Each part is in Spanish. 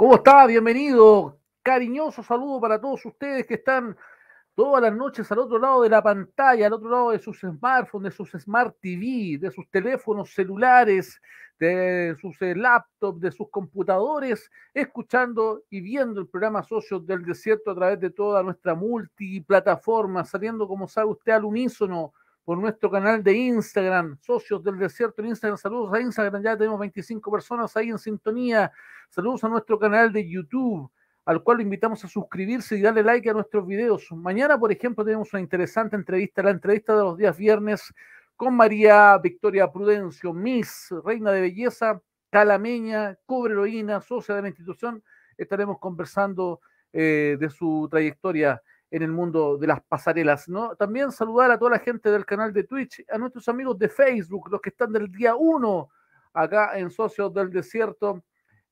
¿Cómo está? Bienvenido. Cariñoso saludo para todos ustedes que están todas las noches al otro lado de la pantalla, al otro lado de sus smartphones, de sus smart TV, de sus teléfonos celulares, de sus eh, laptops, de sus computadores, escuchando y viendo el programa Socios del Desierto a través de toda nuestra multiplataforma, saliendo, como sabe usted, al unísono por nuestro canal de Instagram, Socios del Desierto en Instagram. Saludos a Instagram, ya tenemos 25 personas ahí en sintonía. Saludos a nuestro canal de YouTube, al cual lo invitamos a suscribirse y darle like a nuestros videos. Mañana, por ejemplo, tenemos una interesante entrevista, la entrevista de los días viernes con María Victoria Prudencio, Miss, Reina de Belleza, Calameña, Cobre socia de la institución. Estaremos conversando eh, de su trayectoria en el mundo de las pasarelas, ¿no? También saludar a toda la gente del canal de Twitch, a nuestros amigos de Facebook, los que están del día 1 acá en Socios del Desierto,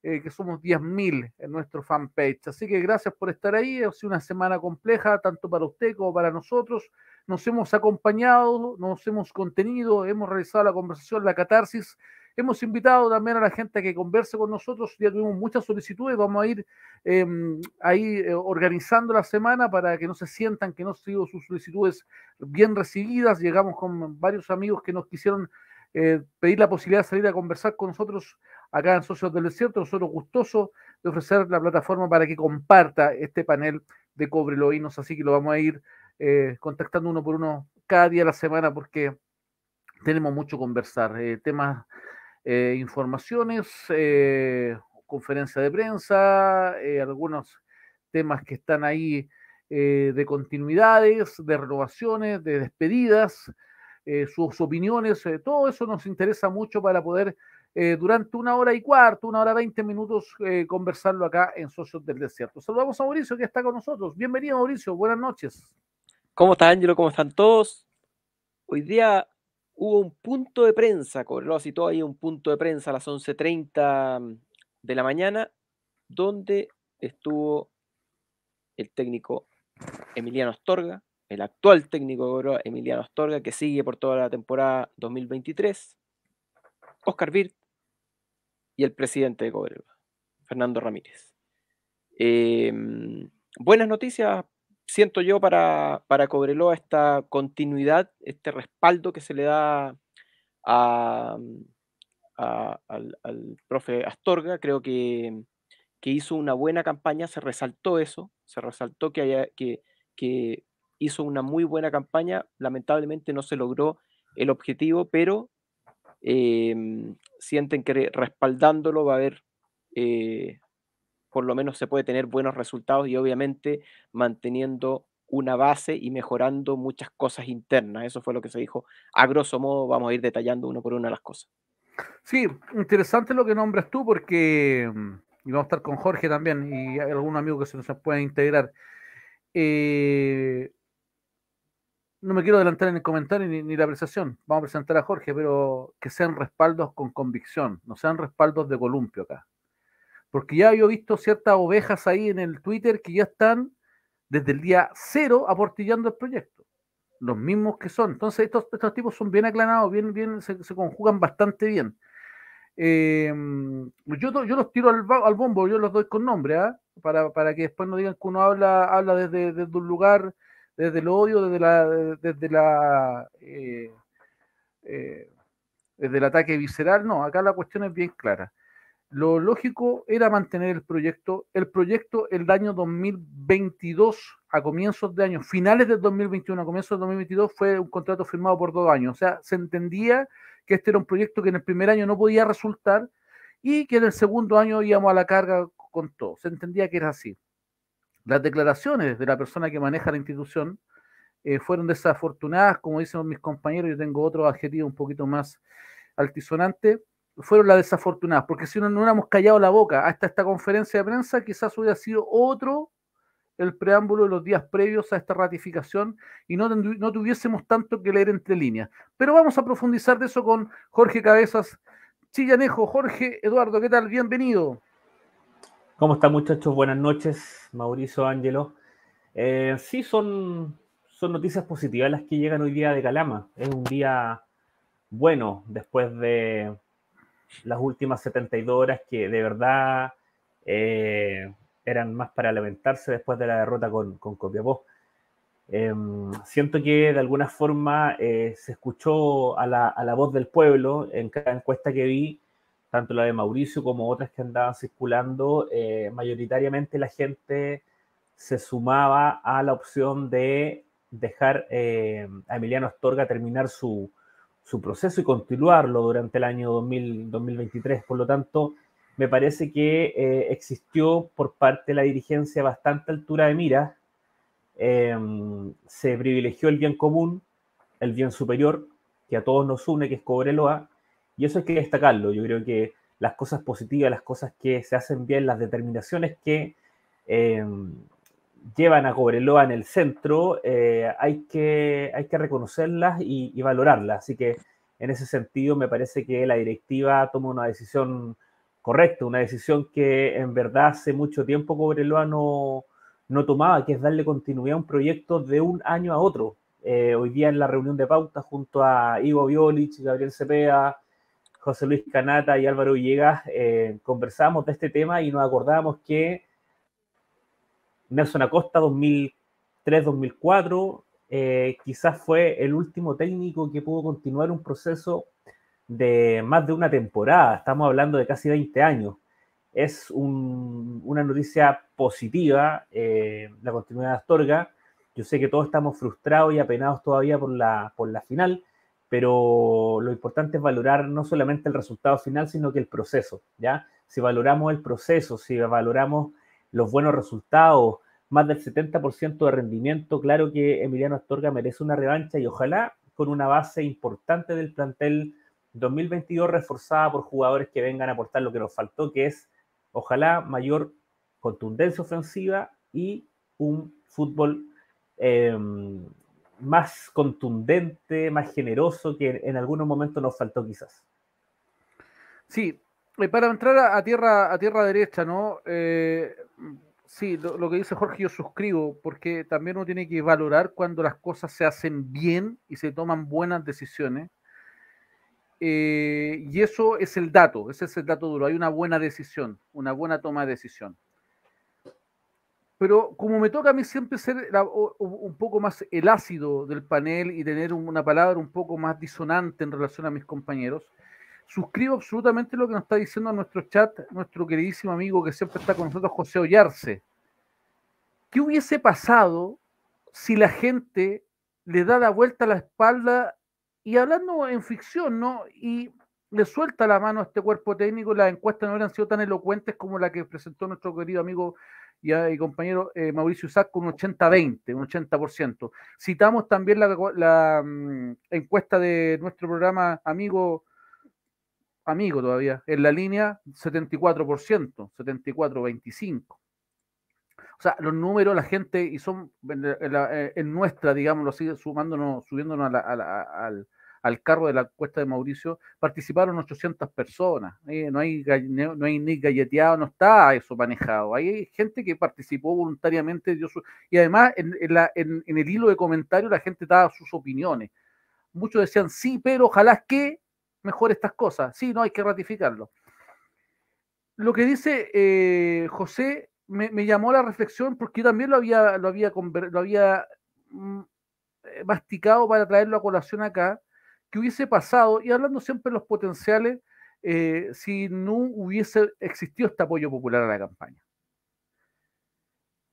eh, que somos 10.000 en nuestro fanpage. Así que gracias por estar ahí, ha sido una semana compleja, tanto para usted como para nosotros. Nos hemos acompañado, nos hemos contenido, hemos realizado la conversación, la catarsis Hemos invitado también a la gente a que converse con nosotros. Ya tuvimos muchas solicitudes. Vamos a ir em, ahí eh, organizando la semana para que no se sientan que no han sido sus solicitudes bien recibidas. Llegamos con varios amigos que nos quisieron eh, pedir la posibilidad de salir a conversar con nosotros acá en Socios del Desierto. Nosotros gustosos de ofrecer la plataforma para que comparta este panel de Cobre Así que lo vamos a ir eh, contactando uno por uno cada día de la semana porque tenemos mucho conversar. temas eh, informaciones, eh, conferencia de prensa, eh, algunos temas que están ahí de continuidades, de renovaciones, de despedidas, sus opiniones, todo eso nos interesa mucho para poder durante una hora y cuarto, una hora veinte minutos, conversarlo acá en Socios del Desierto. Saludamos a Mauricio que está con nosotros. Bienvenido Mauricio, buenas noches. ¿Cómo está Ángelo? ¿Cómo están todos? Hoy día hubo un punto de prensa, Cobreloa citó ahí un punto de prensa a las 11.30 mm, de la mañana, donde estuvo el técnico Emiliano Ostorga, el actual técnico de Emiliano Ostorga que sigue por toda la temporada 2023, Oscar Virt y el presidente de Cobreloa, Fernando Ramírez. Em, buenas noticias siento yo, para, para Cobreloa esta continuidad, este respaldo que se le da mm, al, profe Astorga. Creo que, que, hizo una buena campaña, se resaltó eso, se resaltó que, haya, que, que hizo una muy buena campaña. Lamentablemente no se logró el objetivo, pero em, sienten que respaldándolo va a haber eh, por lo menos se puede tener buenos resultados y obviamente manteniendo una base y mejorando muchas cosas internas. Eso fue lo que se dijo. A grosso modo vamos a ir detallando uno por uno las cosas. Sí, interesante lo que nombras tú porque, mm, y vamos a estar con Jorge también y algún amigo que se nos pueda integrar. Eh, no me quiero adelantar en el comentario ni, ni, la apreciación, vamos a presentar a Jorge, pero que sean respaldos con convicción, no sean respaldos de columpio acá. Porque ya había he visto ciertas ovejas ahí en el Twitter que ya están desde el día cero aportillando el proyecto. Los mismos que son. Entonces, estos, tipos son bien aclanados, bien, bien, se, conjugan bastante bien. Em, yo, yo los tiro al, bombo, yo los doy con nombre, ¿ah? para, que después no digan que uno habla, habla desde, un lugar, desde el odio, desde la, desde la eh, eh, desde el ataque visceral. No, acá la cuestión es bien clara. Lo lógico era mantener el proyecto. El proyecto el año 2022, a comienzos de año, finales de 2021, a comienzos del 2022, fue un contrato firmado por dos años. O sea, se entendía que este era un proyecto que en el primer año no podía resultar y que en el segundo año íbamos a la carga con todo. Se entendía que era así. Las declaraciones de la persona que maneja la institución eh, fueron desafortunadas, como dicen mis compañeros, yo tengo otro adjetivo un poquito más altisonante fueron las desafortunadas, porque si no, no hubiéramos callado la boca hasta esta conferencia de prensa, quizás hubiera sido otro el preámbulo de los días previos a esta ratificación y no, tuviésemos tanto que leer entre líneas. Pero vamos a profundizar de eso con Jorge Cabezas Chillanejo. Jorge, Eduardo, ¿qué tal? Bienvenido. ¿Cómo están muchachos? Buenas noches, Mauricio Ángelo. Eh, sí, son, son noticias positivas las que llegan hoy día de Calama. Es un día bueno después de las últimas 72 horas que de verdad eh, eran más para lamentarse después de la derrota con, con Copiapó. Em, siento que de alguna forma eh, se escuchó a la, a la, voz del pueblo en cada encuesta que vi, tanto la de Mauricio como otras que andaban circulando, eh, mayoritariamente la gente se sumaba a la opción de dejar a Emiliano Astorga terminar su, su proceso y continuarlo durante el año 2023. Por lo tanto, me parece que eh, existió por parte de la dirigencia bastante altura de mira. Em, se privilegió el bien común, el bien superior, que a todos nos une, que es Cobreloa, y eso hay que destacarlo. Yo creo que las cosas positivas, las cosas que se hacen bien, las determinaciones que em, llevan a Cobreloa en el centro, eh, hay, que, hay que reconocerlas y, valorarlas. Así que en ese sentido me parece que la directiva toma una decisión correcta, una decisión que en verdad hace mucho tiempo Cobreloa no, tomaba, que es darle continuidad a un proyecto de un año a otro. Eh, hoy día en la reunión de pauta junto a Ivo Violich, Gabriel Cepeda, José Luis Canata y Álvaro Villegas eh, conversamos de este tema y nos acordamos que Nelson Acosta 2003-2004 eh, quizás fue el último técnico que pudo continuar un proceso de más de una temporada, estamos hablando de casi 20 años. Es una noticia positiva eh, la continuidad de Astorga. Yo sé que todos estamos frustrados y apenados todavía por la, por la final, pero lo importante es valorar no solamente el resultado final, sino que el proceso, ¿ya? Si valoramos el proceso, si valoramos los buenos resultados, más del 70% de rendimiento, claro que Emiliano Astorga merece una revancha y ojalá con una base importante del plantel 2022 reforzada por jugadores que vengan a aportar lo que nos faltó, que es ojalá mayor contundencia ofensiva y un fútbol em, más contundente, más generoso que en algunos momentos nos faltó quizás. Sí, para entrar a, tierra a tierra derecha, ¿no? Eh, sí, lo, que dice Jorge yo suscribo, porque también uno tiene que valorar cuando las cosas se hacen bien y se toman buenas decisiones. Eh, y eso es el dato, ese es el dato duro. Hay una buena decisión, una buena toma de decisión. Pero como me toca a mí siempre ser un poco más el ácido del panel y tener una palabra un poco más disonante en relación a mis compañeros, Suscribo absolutamente lo que nos está diciendo nuestro chat nuestro queridísimo amigo que siempre está con nosotros, José Ollarse. ¿Qué hubiese pasado si la gente le da la vuelta a la espalda y hablando en ficción, ¿no? Y le suelta la mano a este cuerpo técnico, las encuestas no hubieran sido tan elocuentes como la que presentó nuestro querido amigo y, ah, compañero eh, Mauricio Isaac con un 80-20, un 80%. Citamos también la, mm, encuesta de nuestro programa amigo amigo todavía, en la línea 74%, 74-25%. O sea, los números, la gente, y son en, eh, nuestra, digámoslo así, sumándonos, subiéndonos al, al, carro de la Cuesta de Mauricio, participaron 800 personas. Eh, no, hay, no hay ni galleteado, no está eso manejado. Hay gente que participó voluntariamente, y además en, la, en, el hilo de comentarios la gente daba sus opiniones. Muchos decían, sí, pero ojalá que, mejor estas cosas. Sí, no hay que ratificarlo. Lo que dice eh, José me, llamó la reflexión porque yo también lo había, lo había, lo había mm, eh, masticado para traerlo a colación acá, que hubiese pasado, y hablando siempre de los potenciales, eh, si no hubiese existido este apoyo popular a la campaña.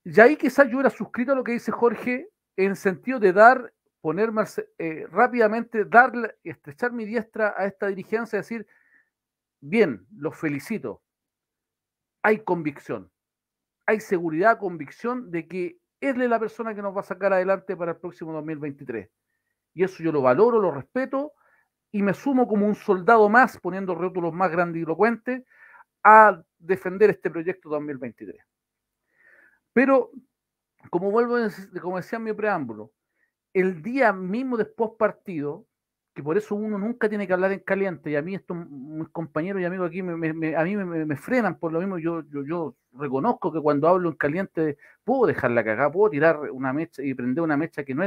Y ahí quizás yo hubiera suscrito lo que dice Jorge en sentido de dar ponerme eh, rápidamente, darle, estrechar mi diestra a esta dirigencia y decir, bien, los felicito. Hay convicción, hay seguridad, convicción de que él es la persona que nos va a sacar adelante para el próximo 2023. Y eso yo lo valoro, lo respeto y me sumo como un soldado más, poniendo rótulos más grandilocuentes, a defender este proyecto 2023. Pero, como vuelvo, como decía en mi preámbulo, el día mismo después partido, que por eso uno nunca tiene que hablar en caliente, y a mí estos mis compañeros y amigos aquí me, a mí me, frenan por lo mismo, yo, yo, reconozco que cuando hablo en caliente puedo dejar la cagada, puedo tirar una mecha y prender una mecha que no,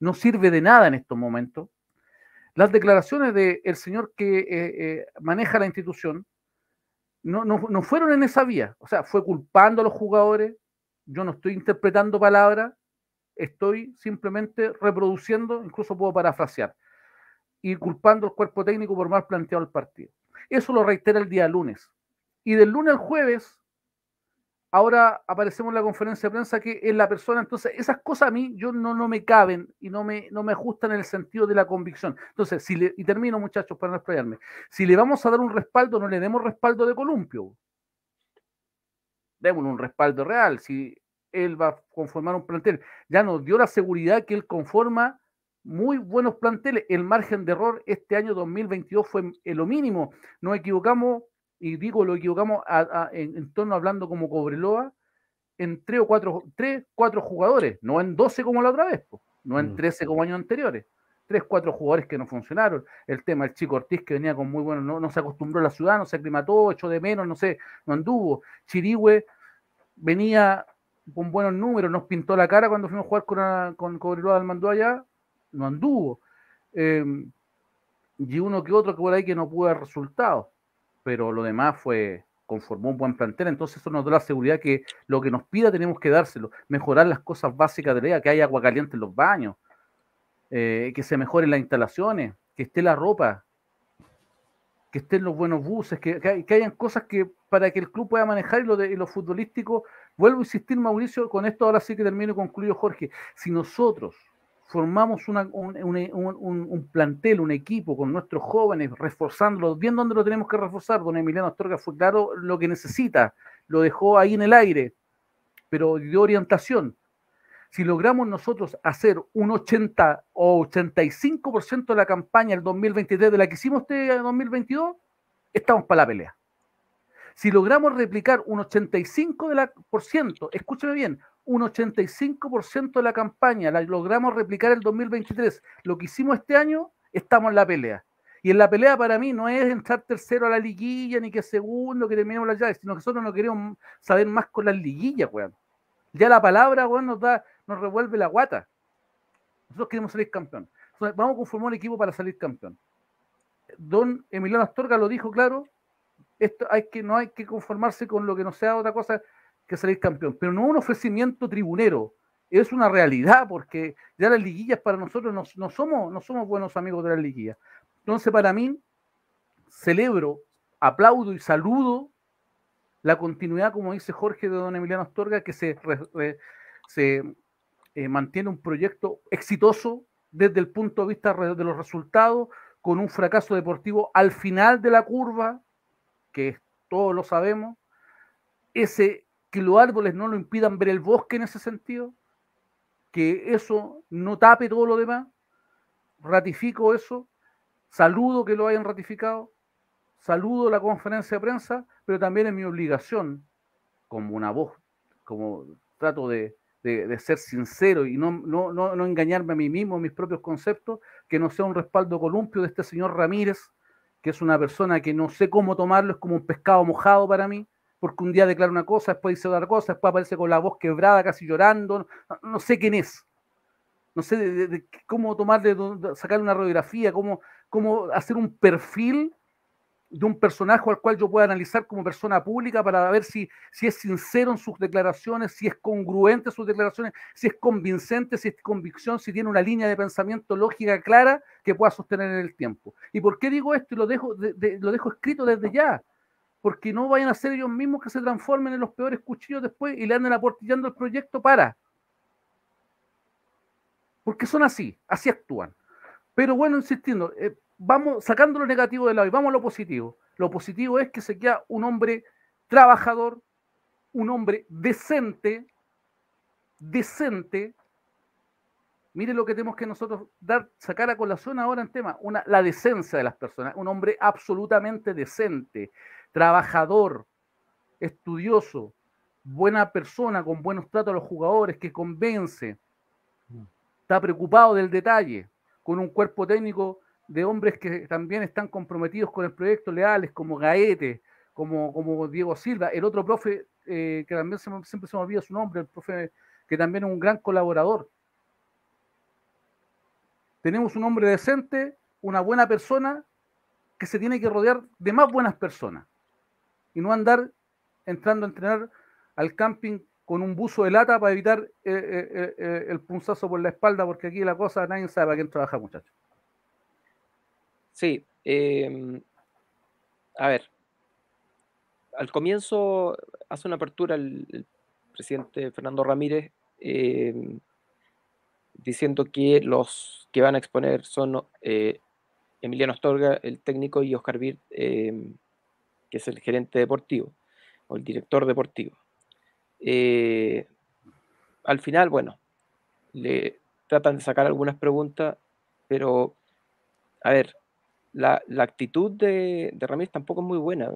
no, sirve de nada en estos momentos. Las declaraciones del el señor que eh, eh, maneja la institución no, no, no fueron en esa vía, o sea, fue culpando a los jugadores, yo no estoy interpretando palabras, estoy simplemente reproduciendo, incluso puedo parafrasear, y culpando al cuerpo técnico por mal planteado el partido. Eso lo reitera el día lunes. Y del lunes al jueves, ahora aparecemos en la conferencia de prensa que es la persona. Entonces, esas cosas a mí yo no, no me caben y no me, no me ajustan en el sentido de la convicción. Entonces, si le, y termino, muchachos, para no explayarme. Si le vamos a dar un respaldo, no le demos respaldo de columpio. Démosle un respaldo real. Si él va a conformar un plantel. Ya nos dio la seguridad que él conforma muy buenos planteles. El margen de error este año 2022 fue lo mínimo. Nos equivocamos, y digo, lo equivocamos en, torno hablando como Cobreloa, en tres o cuatro, tres, cuatro jugadores, no en 12 como la otra vez, no en 13 mm. como años anteriores. Tres, cuatro jugadores que no funcionaron. El tema el chico Ortiz que venía con muy bueno no, se acostumbró a la ciudad, no se aclimató, echó de menos, no sé, no anduvo. Chirigüe venía con buenos números, nos pintó la cara cuando fuimos a jugar con, ah, con Mandó allá, no anduvo. Em, y uno que otro que por ahí que no pudo dar resultados, pero lo demás fue, conformó un buen plantel, entonces eso nos da la seguridad que lo que nos pida tenemos que dárselo, mejorar las cosas básicas de la que haya agua caliente en los baños, eh, que se mejoren las instalaciones, que esté la ropa, que estén los buenos buses, que, hayan cosas que para que el club pueda manejar lo, de, lo futbolístico Vuelvo a insistir, Mauricio, con esto ahora sí que termino y concluyo, Jorge. Si nosotros formamos un, plantel, un equipo con nuestros jóvenes, reforzándolos, viendo dónde lo tenemos que reforzar, don Emiliano Astorga fue claro lo que necesita, lo dejó ahí en el aire, pero dio orientación. Si logramos nosotros hacer un 80 o 85% de la campaña del 2023 de la que hicimos este 2022, estamos para la pelea. Si logramos replicar un 85%, de la, bien, un 85% de la campaña, la logramos replicar el 2023, lo que hicimos este año, estamos en la pelea. Y en la pelea para mí no es entrar tercero a la liguilla, ni que segundo, que terminemos las llaves, sino que nosotros no queremos saber más con las liguillas, weón. Ya la palabra, weón, nos da, nos revuelve la guata. Nosotros queremos salir campeón. Entonces, vamos a conformar un equipo para salir campeón. Don Emiliano Astorga lo dijo claro, hay que, no hay que conformarse con lo que no sea otra cosa que salir campeón, pero no un ofrecimiento tribunero, es una realidad, porque ya las liguillas para nosotros no, somos, no buenos amigos de las liguillas. Entonces, para mí, celebro, aplaudo y saludo la continuidad, como dice Jorge de Don Emiliano Astorga, que se, se eh, mantiene un proyecto exitoso desde el punto de vista de los resultados, con un fracaso deportivo al final de la curva, que todos lo sabemos, ese que los árboles no lo impidan ver el bosque en ese sentido, que eso no tape todo lo demás, ratifico eso, saludo que lo hayan ratificado, saludo la conferencia de prensa, pero también es mi obligación, como una voz, como trato de, ser sincero y no, no, no engañarme a mí mismo, a mis propios conceptos, que no sea un respaldo columpio de este señor Ramírez, que es una persona que no sé cómo tomarlo, es como un pescado mojado para mí, porque un día declara una cosa, después dice otra cosa, después aparece con la voz quebrada, casi llorando, no, sé quién es. No sé de, cómo tomarle, sacar una radiografía, cómo, cómo hacer un perfil de un personaje al cual yo pueda analizar como persona pública para ver si, si es sincero en sus declaraciones, si es congruente en sus declaraciones, si es convincente, si es convicción, si tiene una línea de pensamiento lógica clara que pueda sostener en el tiempo. ¿Y por qué digo esto? Y lo dejo, lo dejo escrito desde ya. Porque no vayan a ser ellos mismos que se transformen en los peores cuchillos después y le anden aportillando el proyecto para. Porque son así, así actúan. Pero bueno, insistiendo, eh, vamos sacando lo negativo de lado y vamos a lo positivo. Lo positivo es que se queda un hombre trabajador, un hombre decente, decente. Mire lo que tenemos que nosotros dar, sacar a colación ahora en tema, una, la decencia de las personas, un hombre absolutamente decente, trabajador, estudioso, buena persona, con buenos tratos a los jugadores, que convence, mm. está preocupado del detalle, con un cuerpo técnico de hombres que también están comprometidos con el proyecto, leales, como Gaete, como, como Diego Silva, el otro profe, eh, que también siempre se me olvida su nombre, el profe que también es un gran colaborador. Tenemos un hombre decente, una buena persona, que se tiene que rodear de más buenas personas y no andar entrando a entrenar al camping con un buzo de lata para evitar eh, eh, el punzazo por la espalda, porque aquí la cosa nadie sabe para quién trabaja, muchachos. Sí, em, a ver, al comienzo hace una apertura el, presidente Fernando Ramírez em, diciendo que los que van a exponer son eh, Emiliano Astorga, el técnico, y Oscar Birt, em, que es el gerente deportivo o el director deportivo. Eh, al final, bueno, le tratan de sacar algunas preguntas, pero a ver, la, actitud de, de, Ramírez tampoco es muy buena.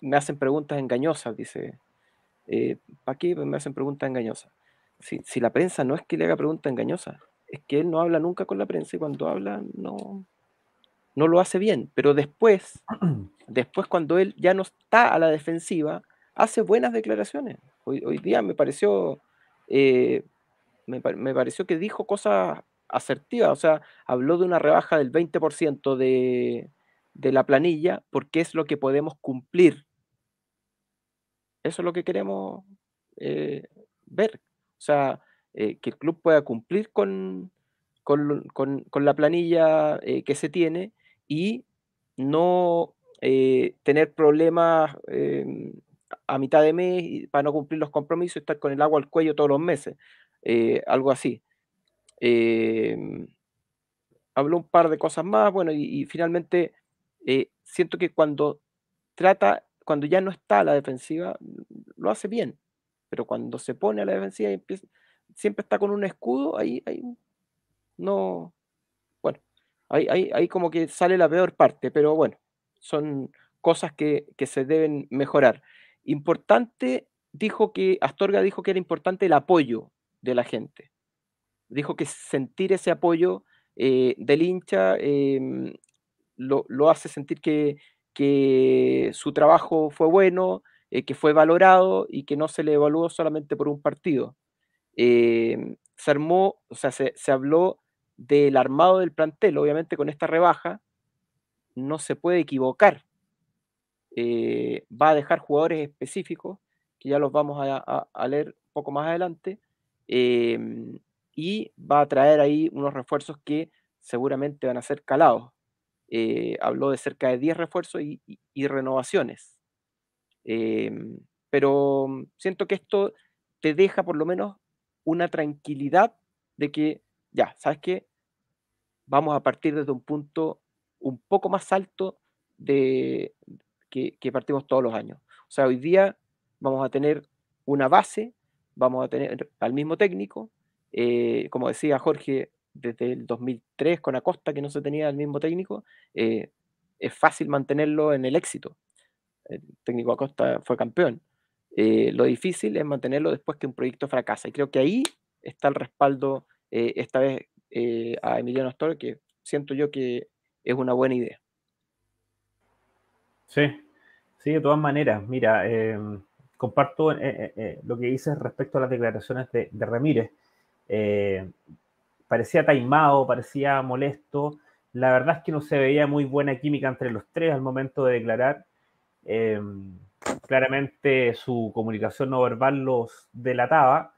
Me hacen preguntas engañosas, dice. Eh, ¿Para qué pues me hacen preguntas engañosas? Si, la prensa no es que le haga preguntas engañosas, es que él no habla nunca con la prensa y cuando habla no, no lo hace bien. Pero después, después cuando él ya no está a la defensiva, hace buenas declaraciones. Hoy, hoy día me pareció, eh, me pareció que dijo cosas asertiva, o sea, habló de una rebaja del 20% de, de la planilla porque es lo que podemos cumplir. Eso es lo que queremos eh, ver. O sea, eh, que el club pueda cumplir con, con, la planilla eh, que se tiene y no tener problemas em, a mitad de mes para no cumplir los compromisos y estar con el agua al cuello todos los meses. algo así. Em, habló un par de cosas más, bueno, y, finalmente eh, siento que cuando trata, cuando ya no está la defensiva, lo hace bien, pero cuando se pone a la defensiva y siempre está con un escudo, ahí, no, bueno, ahí, como que sale la peor parte, pero bueno, son cosas que, que se deben mejorar. Importante, dijo que, Astorga dijo que era importante el apoyo de la gente. Dijo que sentir ese apoyo eh, del hincha em, lo, hace sentir que, su trabajo fue bueno, eh, que fue valorado y que no se le evaluó solamente por un partido. Em, se armó, o sea, se, habló del armado del plantel, obviamente con esta rebaja, no se puede equivocar. Eh, va a dejar jugadores específicos, que ya los vamos a, leer un poco más adelante, em, y va a traer ahí unos refuerzos que seguramente van a ser calados. Eh, habló de cerca de 10 refuerzos y, renovaciones. Em, pero siento que esto te deja por lo menos una tranquilidad de que, ya, ¿sabes qué? Vamos a partir desde un punto un poco más alto de que, que partimos todos los años. O sea, hoy día vamos a tener una base, vamos a tener al mismo técnico, eh, como decía Jorge, desde el 2003 con Acosta, que no se tenía el mismo técnico, eh, es fácil mantenerlo en el éxito. El técnico Acosta fue campeón. Eh, lo difícil es mantenerlo después que un proyecto fracasa. Y creo que ahí está el respaldo esta vez a Emiliano Astor, que siento yo que es una buena idea. Sí, sí, de todas maneras. Mira, em, comparto lo que dices respecto a las declaraciones de Ramírez. Eh, parecía taimado, parecía molesto. La verdad es que no se veía muy buena química entre los tres al momento de declarar. Eh, claramente su comunicación no verbal los delataba.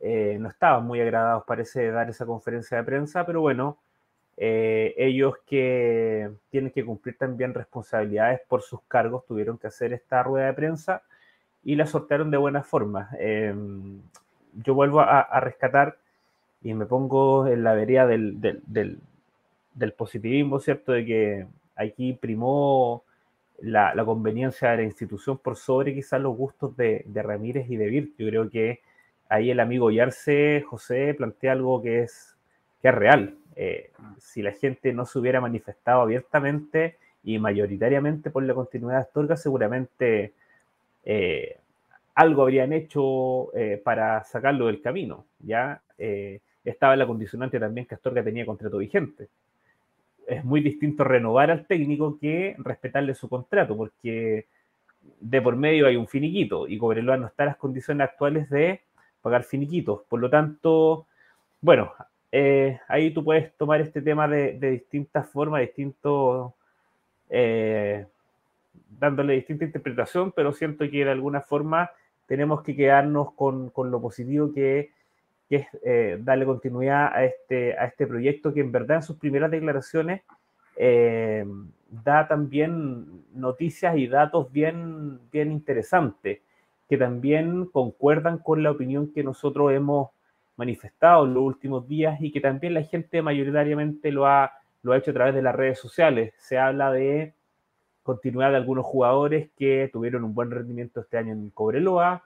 Eh, no estaban muy agradados, parece, de dar esa conferencia de prensa, pero bueno, ellos que tienen que cumplir también responsabilidades por sus cargos tuvieron que hacer esta rueda de prensa y la sortearon de buena forma yo vuelvo a, rescatar y me pongo en la vería del, positivismo, ¿cierto? De que aquí primó la, conveniencia de la institución por sobre quizás los gustos de, Ramírez y de Virt. Yo creo que ahí el amigo Yarse, José, plantea algo que es, que es real. Eh, si la gente no se hubiera manifestado abiertamente y mayoritariamente por la continuidad de Astorga, seguramente eh, algo habrían hecho eh, para sacarlo del camino. Ya eh, estaba la condicionante también que Astorga tenía contrato vigente. Es muy distinto renovar al técnico que respetarle su contrato, porque de por medio hay un finiquito y Cobreloa no está en las condiciones actuales de pagar finiquitos. Por lo tanto, bueno, eh, ahí tú puedes tomar este tema de, distintas formas, distintos dándole distinta interpretación, pero siento que de alguna forma tenemos que quedarnos con, con lo positivo que, es eh, darle continuidad a este, a este proyecto que en verdad en sus primeras declaraciones eh, da también noticias y datos bien, bien interesantes que también concuerdan con la opinión que nosotros hemos manifestado en los últimos días y que también la gente mayoritariamente lo ha, lo ha hecho a través de las redes sociales. Se habla de continuidad de algunos jugadores que tuvieron un buen rendimiento este año en Cobreloa.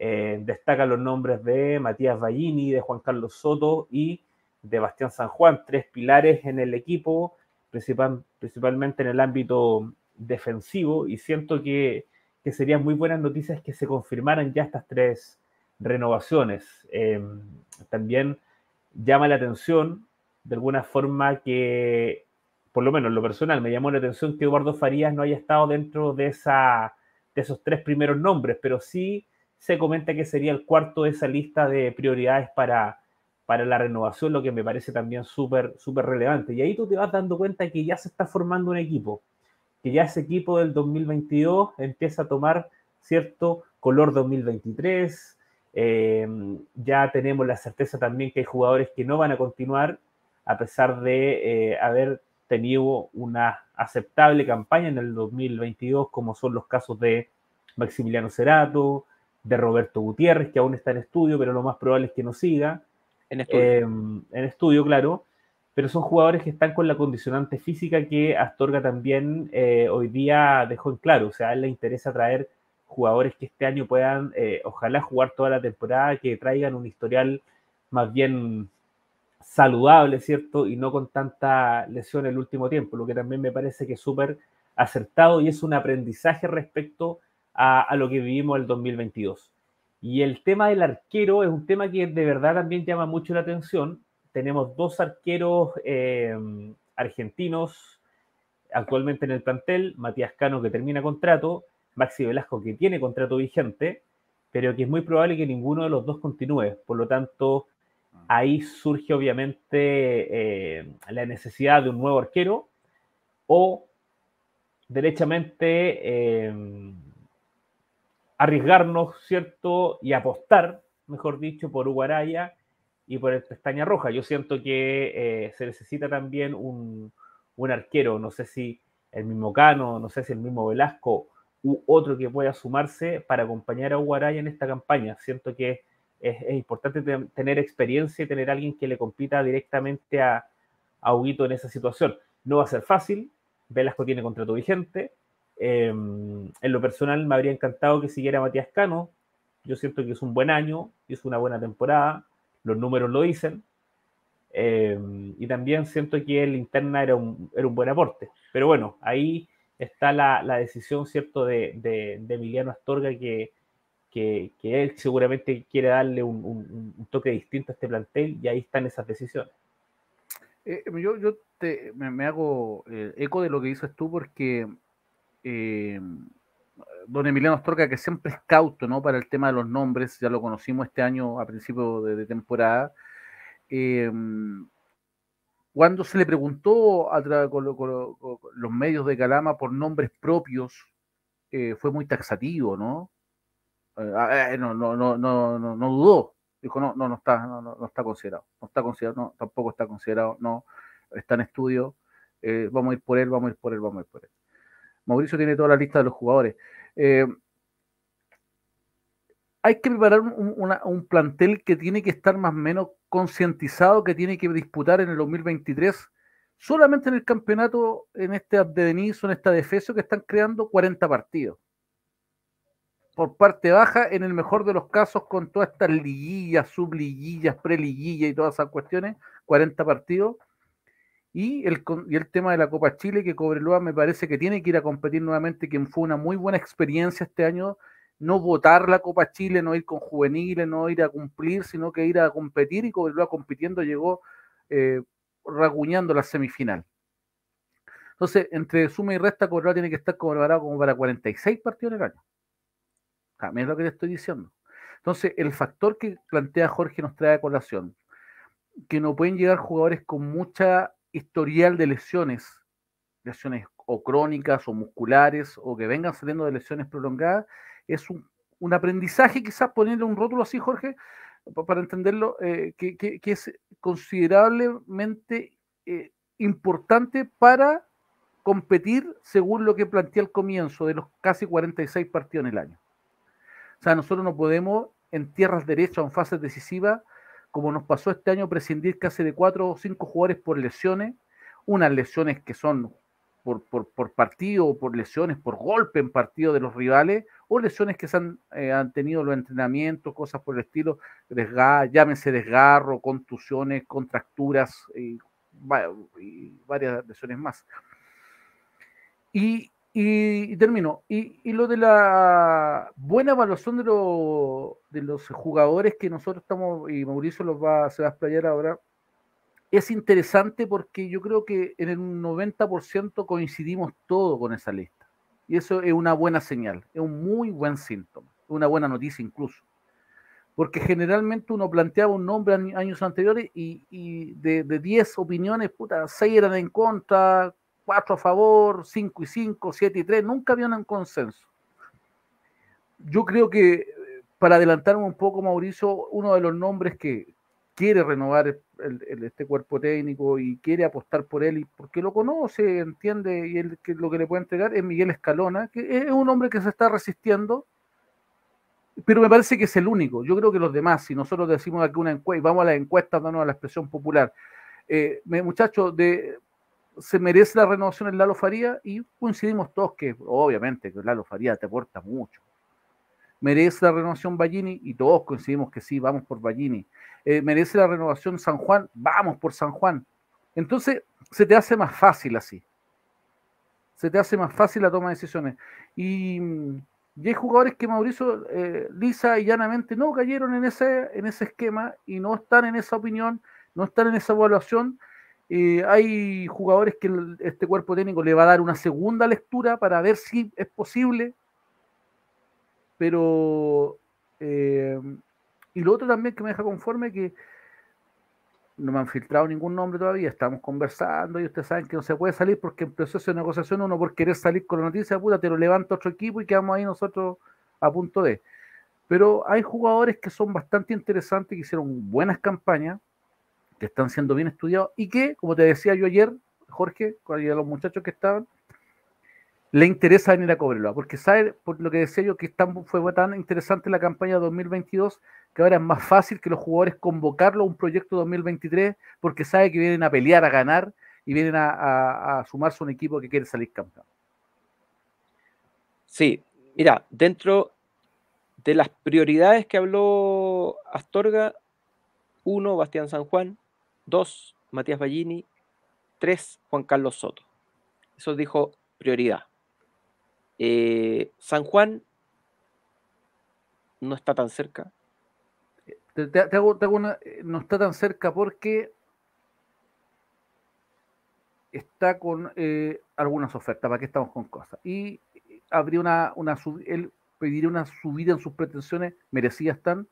Eh, destacan los nombres de Matías Ballini, de Juan Carlos Soto y de Bastián San Juan, tres pilares en el equipo, principalmente en el ámbito defensivo, y siento que, serían muy buenas noticias que se confirmaran ya estas tres renovaciones. Em, también llama la atención, de alguna forma, que por lo menos lo personal, me llamó la atención que Eduardo Farías no haya estado dentro de, esa, de esos tres primeros nombres, pero sí se comenta que sería el cuarto de esa lista de prioridades para, para la renovación, lo que me parece también súper, relevante. Y ahí tú te vas dando cuenta que ya se está formando un equipo, que ya ese equipo del 2022 empieza a tomar cierto color 2023. Eh, ya tenemos la certeza también que hay jugadores que no van a continuar a pesar de eh, haber tenido una aceptable campaña en el 2022, como son los casos de Maximiliano Cerato, de Roberto Gutiérrez, que aún está en estudio, pero lo más probable es que no siga. En estudio. Em, estudio, claro. Pero son jugadores que están con la condicionante física que Astorga también eh, hoy día dejó en claro. O sea, le interesa traer jugadores que este año puedan, eh, ojalá, jugar toda la temporada, que traigan un historial más bien saludable, ¿cierto? Y no con tanta lesión el último tiempo, lo que también me parece que es súper acertado y es un aprendizaje respecto a, lo que vivimos el 2022. Y el tema del arquero es un tema que de verdad también llama mucho la atención. Tenemos dos arqueros em, argentinos actualmente en el plantel, Matías Cano que termina contrato, Maxi Velasco que tiene contrato vigente, pero que es muy probable que ninguno de los dos continúe. Por lo tanto, Ahí surge obviamente eh, la necesidad de un nuevo arquero o derechamente eh, arriesgarnos, ¿cierto? Y apostar, mejor dicho, por Uguaraya y por el Pestaña Roja. Yo siento que eh, se necesita también un, un, arquero, no sé si el mismo Cano, no sé si el mismo Velasco u otro que pueda sumarse para acompañar a Uguaraya en esta campaña. Siento que es, importante tener experiencia y tener alguien que le compita directamente a, a en esa situación. No va a ser fácil, Velasco tiene contrato vigente. Em, en lo personal me habría encantado que siguiera Matías Cano. Yo siento que es un buen año, es una buena temporada, los números lo dicen. Em, y también siento que el interna era un, buen aporte. Pero bueno, ahí está la, decisión, ¿cierto?, de Emiliano Astorga que que, él seguramente quiere darle un, toque distinto a este plantel y ahí están esas decisiones. Eh, yo, te, me, hago eh, eco de lo que dices tú porque eh, don Emiliano Astorga, que siempre es cauto ¿no? para el tema de los nombres, ya lo conocimos este año a principio de, temporada, cuando se le preguntó a los medios de Calama por nombres propios, fue muy taxativo, ¿no? Eh, eh, no, no, no, no, no, dudó. Dijo, no, no, no está, no, no, está considerado. No está considerado, tampoco está considerado, no, está en estudio. Eh, vamos a ir por él, vamos a ir por él, vamos a ir por él. Mauricio tiene toda la lista de los jugadores. hay que preparar un, plantel que tiene que estar más o menos concientizado, que tiene que disputar en el 2023, solamente en el campeonato, en este Abdeniz o en esta Defeso, que están creando 40 partidos por parte baja, en el mejor de los casos, con todas estas liguillas, subliguillas, preliguillas y todas esas cuestiones, 40 partidos. Y el, tema de la Copa Chile, que Cobreloa me parece que tiene que ir a competir nuevamente, quien fue una muy buena experiencia este año, no votar la Copa Chile, no ir con juveniles, no ir a cumplir, sino que ir a competir, y Cobreloa compitiendo llegó eh, raguñando la semifinal. Entonces, entre suma y resta, Cobreloa tiene que estar cobrado como para 46 partidos en año. Es lo que le estoy diciendo. Entonces, el factor que plantea Jorge nos trae a colación, que no pueden llegar jugadores con mucha historial de lesiones, lesiones o crónicas o musculares, o que vengan saliendo de lesiones prolongadas, es un, aprendizaje, quizás ponerle un rótulo así, Jorge, para entenderlo, eh, que, es considerablemente eh, importante para competir según lo que plantea al comienzo de los casi 46 partidos en el año. O sea, nosotros no podemos en tierras derechas o en fases decisivas, como nos pasó este año, prescindir casi de cuatro o cinco jugadores por lesiones, unas lesiones que son por, por, partido, por lesiones, por golpe en partido de los rivales, o lesiones que se han, eh, han tenido los entrenamientos, cosas por el estilo, desgar, llámense desgarro, contusiones, contracturas y varias lesiones más. Y y, y termino. Y, lo de la buena evaluación de, de los jugadores que nosotros estamos, y Mauricio los va, se va a explayar ahora, es interesante porque yo creo que en el 90% coincidimos todo con esa lista. Y eso es una buena señal, es un muy buen síntoma, una buena noticia incluso. Porque generalmente uno planteaba un nombre años anteriores y, de, 10 opiniones, puta, 6 eran en contra, cuatro a favor, cinco y cinco, siete y tres, nunca había un consenso. Yo creo que, eh, para adelantarme un poco, Mauricio, uno de los nombres que quiere renovar este cuerpo técnico y quiere apostar por él, y porque lo conoce, entiende, y el que lo que le puede entregar es Miguel Escalona, que es un hombre que se está resistiendo, pero me parece que es el único. Yo creo que los demás, si nosotros decimos aquí una encuesta, vamos a la encuesta dándonos a la expresión popular, eh, muchachos, de se merece la renovación el Lalo Faría y coincidimos todos que obviamente que Lalo Faría te aporta mucho. Merece la renovación Ballini y todos coincidimos que sí, vamos por Ballini. Eh, merece la renovación San Juan, vamos por San Juan. Entonces se te hace más fácil así. Se te hace más fácil la toma de decisiones. Y, mm, hay jugadores que Mauricio eh, lisa y llanamente no cayeron en ese, en ese esquema y no están en esa opinión, no están en esa evaluación eh, hay jugadores que este cuerpo técnico le va a dar una segunda lectura para ver si es posible. Pero, eh, y lo otro también que me deja conforme que no me han filtrado ningún nombre todavía, estamos conversando y ustedes saben que no se puede salir porque en proceso de negociación uno por querer salir con la noticia, puta, te lo levanta otro equipo y quedamos ahí nosotros a punto de. Pero hay jugadores que son bastante interesantes, que hicieron buenas campañas, que están siendo bien estudiados y que, como te decía yo ayer, Jorge, con los muchachos que estaban, le interesa venir a Cobreloa, porque sabe, por lo que decía yo, que fue tan interesante la campaña 2022 que ahora es más fácil que los jugadores convocarlo a un proyecto 2023 porque sabe que vienen a pelear, a ganar y vienen a, a sumarse a un equipo que quiere salir campeón. Sí, mira, dentro de las prioridades que habló Astorga, uno, Bastián San Juan, Dos, Matías Ballini. Tres, Juan Carlos Soto. Eso dijo prioridad. Eh, San Juan no está tan cerca. una, eh, no está tan cerca porque está con eh, algunas ofertas, ¿para qué estamos con cosas? Y habría una, él pediría una subida en sus pretensiones, merecidas tan,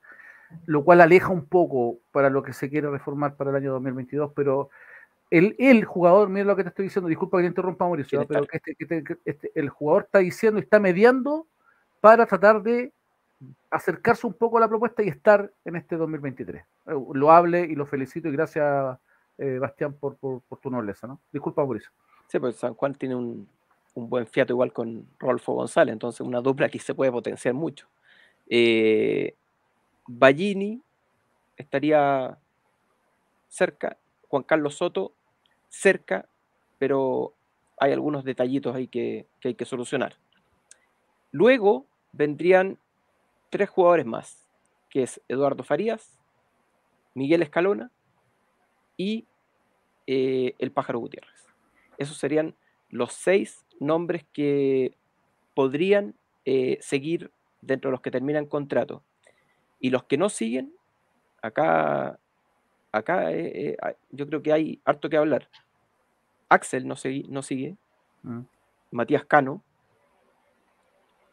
lo cual aleja un poco para lo que se quiere reformar para el año 2022, pero el, jugador, mira lo que te estoy diciendo, disculpa que te interrumpa Mauricio, ¿eh? pero este, este, el jugador está diciendo y está mediando para tratar de acercarse un poco a la propuesta y estar en este 2023. Eh, lo hable y lo felicito y gracias, eh, Bastián, por, tu nobleza. ¿no? Disculpa Mauricio. Sí, pues San Juan tiene un, buen fiato igual con Rolfo González, entonces una dupla aquí se puede potenciar mucho. Ballini estaría cerca, Juan Carlos Soto cerca, pero hay algunos detallitos ahí que, hay que solucionar. Luego vendrían tres jugadores más, que es Eduardo Farías, Miguel Escalona y eh, el Pájaro Gutiérrez. Esos serían los seis nombres que podrían eh, seguir dentro de los que terminan contrato. Y los que no siguen, acá, acá eh, eh, yo creo que hay harto que hablar. Axel no, no sigue. Mm. Matías Cano,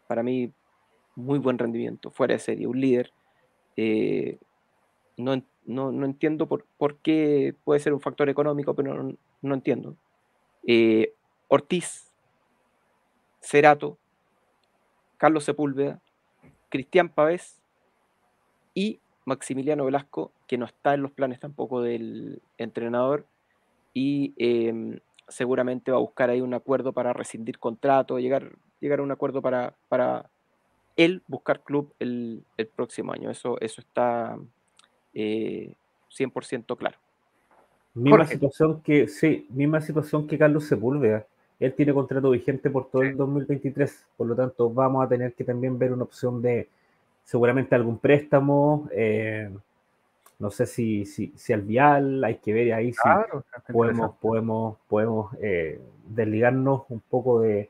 para mí, muy buen rendimiento, fuera de serie, un líder. Eh, no, entiendo por, qué puede ser un factor económico, pero no, no entiendo. Ortiz, Cerato, Carlos Sepúlveda, Cristian Pavés, y Maximiliano Velasco, que no está en los planes tampoco del entrenador y em, seguramente va a buscar ahí un acuerdo para rescindir contrato, llegar, llegar a un acuerdo para, para él buscar club el, el próximo año. Eso, eso está 100% eh, claro. Misma situación que, sí, misma situación que Carlos Sepúlveda. Él tiene contrato vigente por todo el 2023, por lo tanto vamos a tener que también ver una opción de seguramente algún préstamo. Eh, no sé si, si, si, al vial, hay que ver ahí si podemos, podemos, podemos eh, desligarnos un poco de,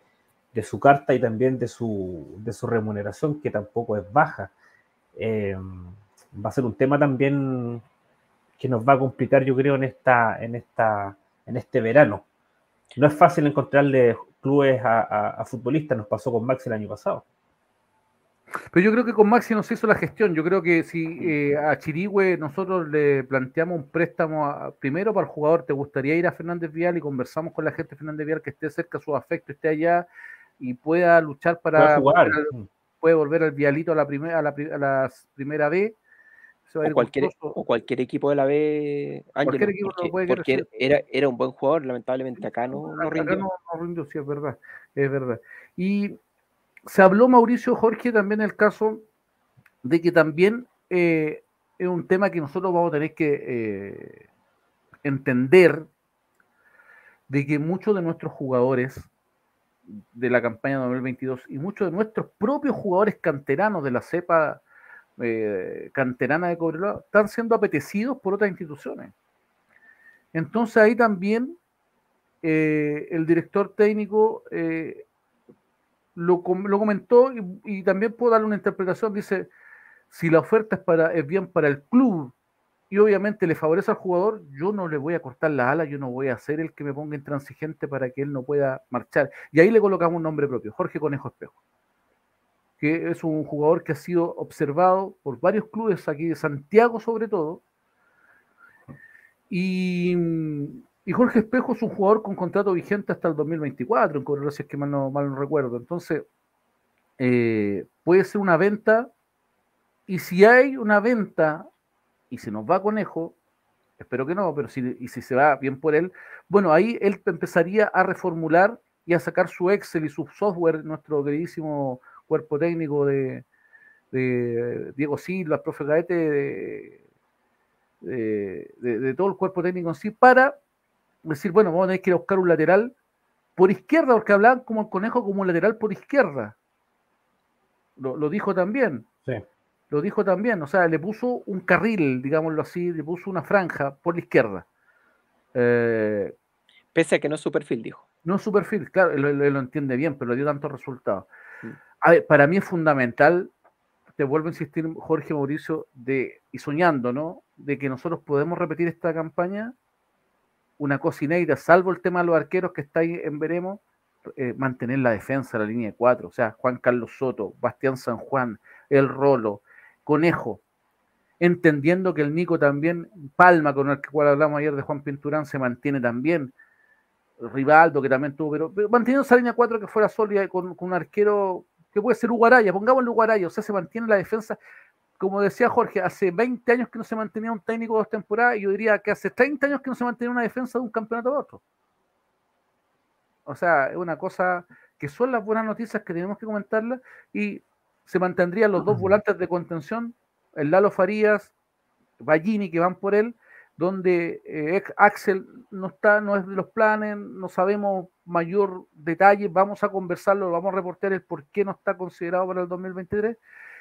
su carta y también de su, de su remuneración, que tampoco es baja. Eh, va a ser un tema también que nos va a complicar, yo creo, en, esta, en, esta, en este verano. No es fácil encontrarle clubes a futbolistas, nos pasó con Max el año pasado. Pero yo creo que con Maxi se hizo la gestión. Yo creo que si eh, a Chirigüe nosotros le planteamos un préstamo primero para el jugador, ¿te gustaría ir a Fernández Vial y conversamos con la gente de Fernández Vial que esté cerca, su afecto esté allá y pueda luchar para. Mm. puede volver al Vialito a la, primera la, primera B. O cualquier, equipo de la B, Ángel, equipo porque, puede era, era un buen jugador, lamentablemente acá no, no rindió. no, no rindió, sí, es verdad, es verdad. Y se habló, Mauricio Jorge, también el caso de que también eh, es un tema que nosotros vamos a tener que eh, entender de que muchos de nuestros jugadores de la campaña 2022 y muchos de nuestros propios jugadores canteranos de la cepa eh, canterana de Cobreloa están siendo apetecidos por otras instituciones. Entonces ahí también el director técnico lo, comentó y, también puedo darle una interpretación, dice, si la oferta es, para, es bien para el club y obviamente le favorece al jugador, yo no le voy a cortar las alas, yo no voy a ser el que me ponga intransigente para que él no pueda marchar. Y ahí le colocamos un nombre propio, Jorge Conejo Espejo, que es un jugador que ha sido observado por varios clubes aquí de Santiago sobre todo, y y Jorge Espejo es un jugador con contrato vigente hasta el 2024, en Cobreloa, si es que mal no, mal no recuerdo. Entonces, eh, puede ser una venta. Y si hay una venta y se nos va Conejo, espero que no, pero si, y si se va bien por él, bueno, ahí él empezaría a reformular y a sacar su Excel y su software, nuestro queridísimo cuerpo técnico de, Diego Silva, profe Gaete, de, de, todo el cuerpo técnico en sí, para decir, bueno, vamos a que ir a buscar un lateral por izquierda, porque hablaban como el conejo como un lateral por izquierda. Lo, dijo también. Sí. Lo dijo también, o sea, le puso un carril, digámoslo así, le puso una franja por la izquierda. Eh, Pese a que no es su perfil, dijo. No es su perfil, claro, él, lo entiende bien, pero le dio tantos resultados. A ver, para mí es fundamental, te vuelvo a insistir, Jorge Mauricio, de, y soñando, ¿no? De que nosotros podemos repetir esta campaña una cosa salvo el tema de los arqueros que está ahí en veremos, eh, mantener la defensa, la línea de cuatro. O sea, Juan Carlos Soto, Bastián San Juan, El Rolo, Conejo. Entendiendo que el Nico también, Palma, con el cual hablamos ayer de Juan Pinturán, se mantiene también. Rivaldo, que también tuvo, pero, manteniendo esa línea 4 que fuera sólida con, con, un arquero que puede ser Ugaraya, pongámosle Ugaraya, o sea, se mantiene la defensa como decía Jorge, hace 20 años que no se mantenía un técnico dos temporadas, y yo diría que hace 30 años que no se mantenía una defensa de un campeonato a otro. O sea, es una cosa que son las buenas noticias que tenemos que comentarlas, y se mantendrían los dos volantes de contención, el Lalo Farías, Ballini, que van por él, donde eh, Axel no está, no es de los planes, no sabemos mayor detalle, vamos a conversarlo, vamos a reportar el por qué no está considerado para el 2023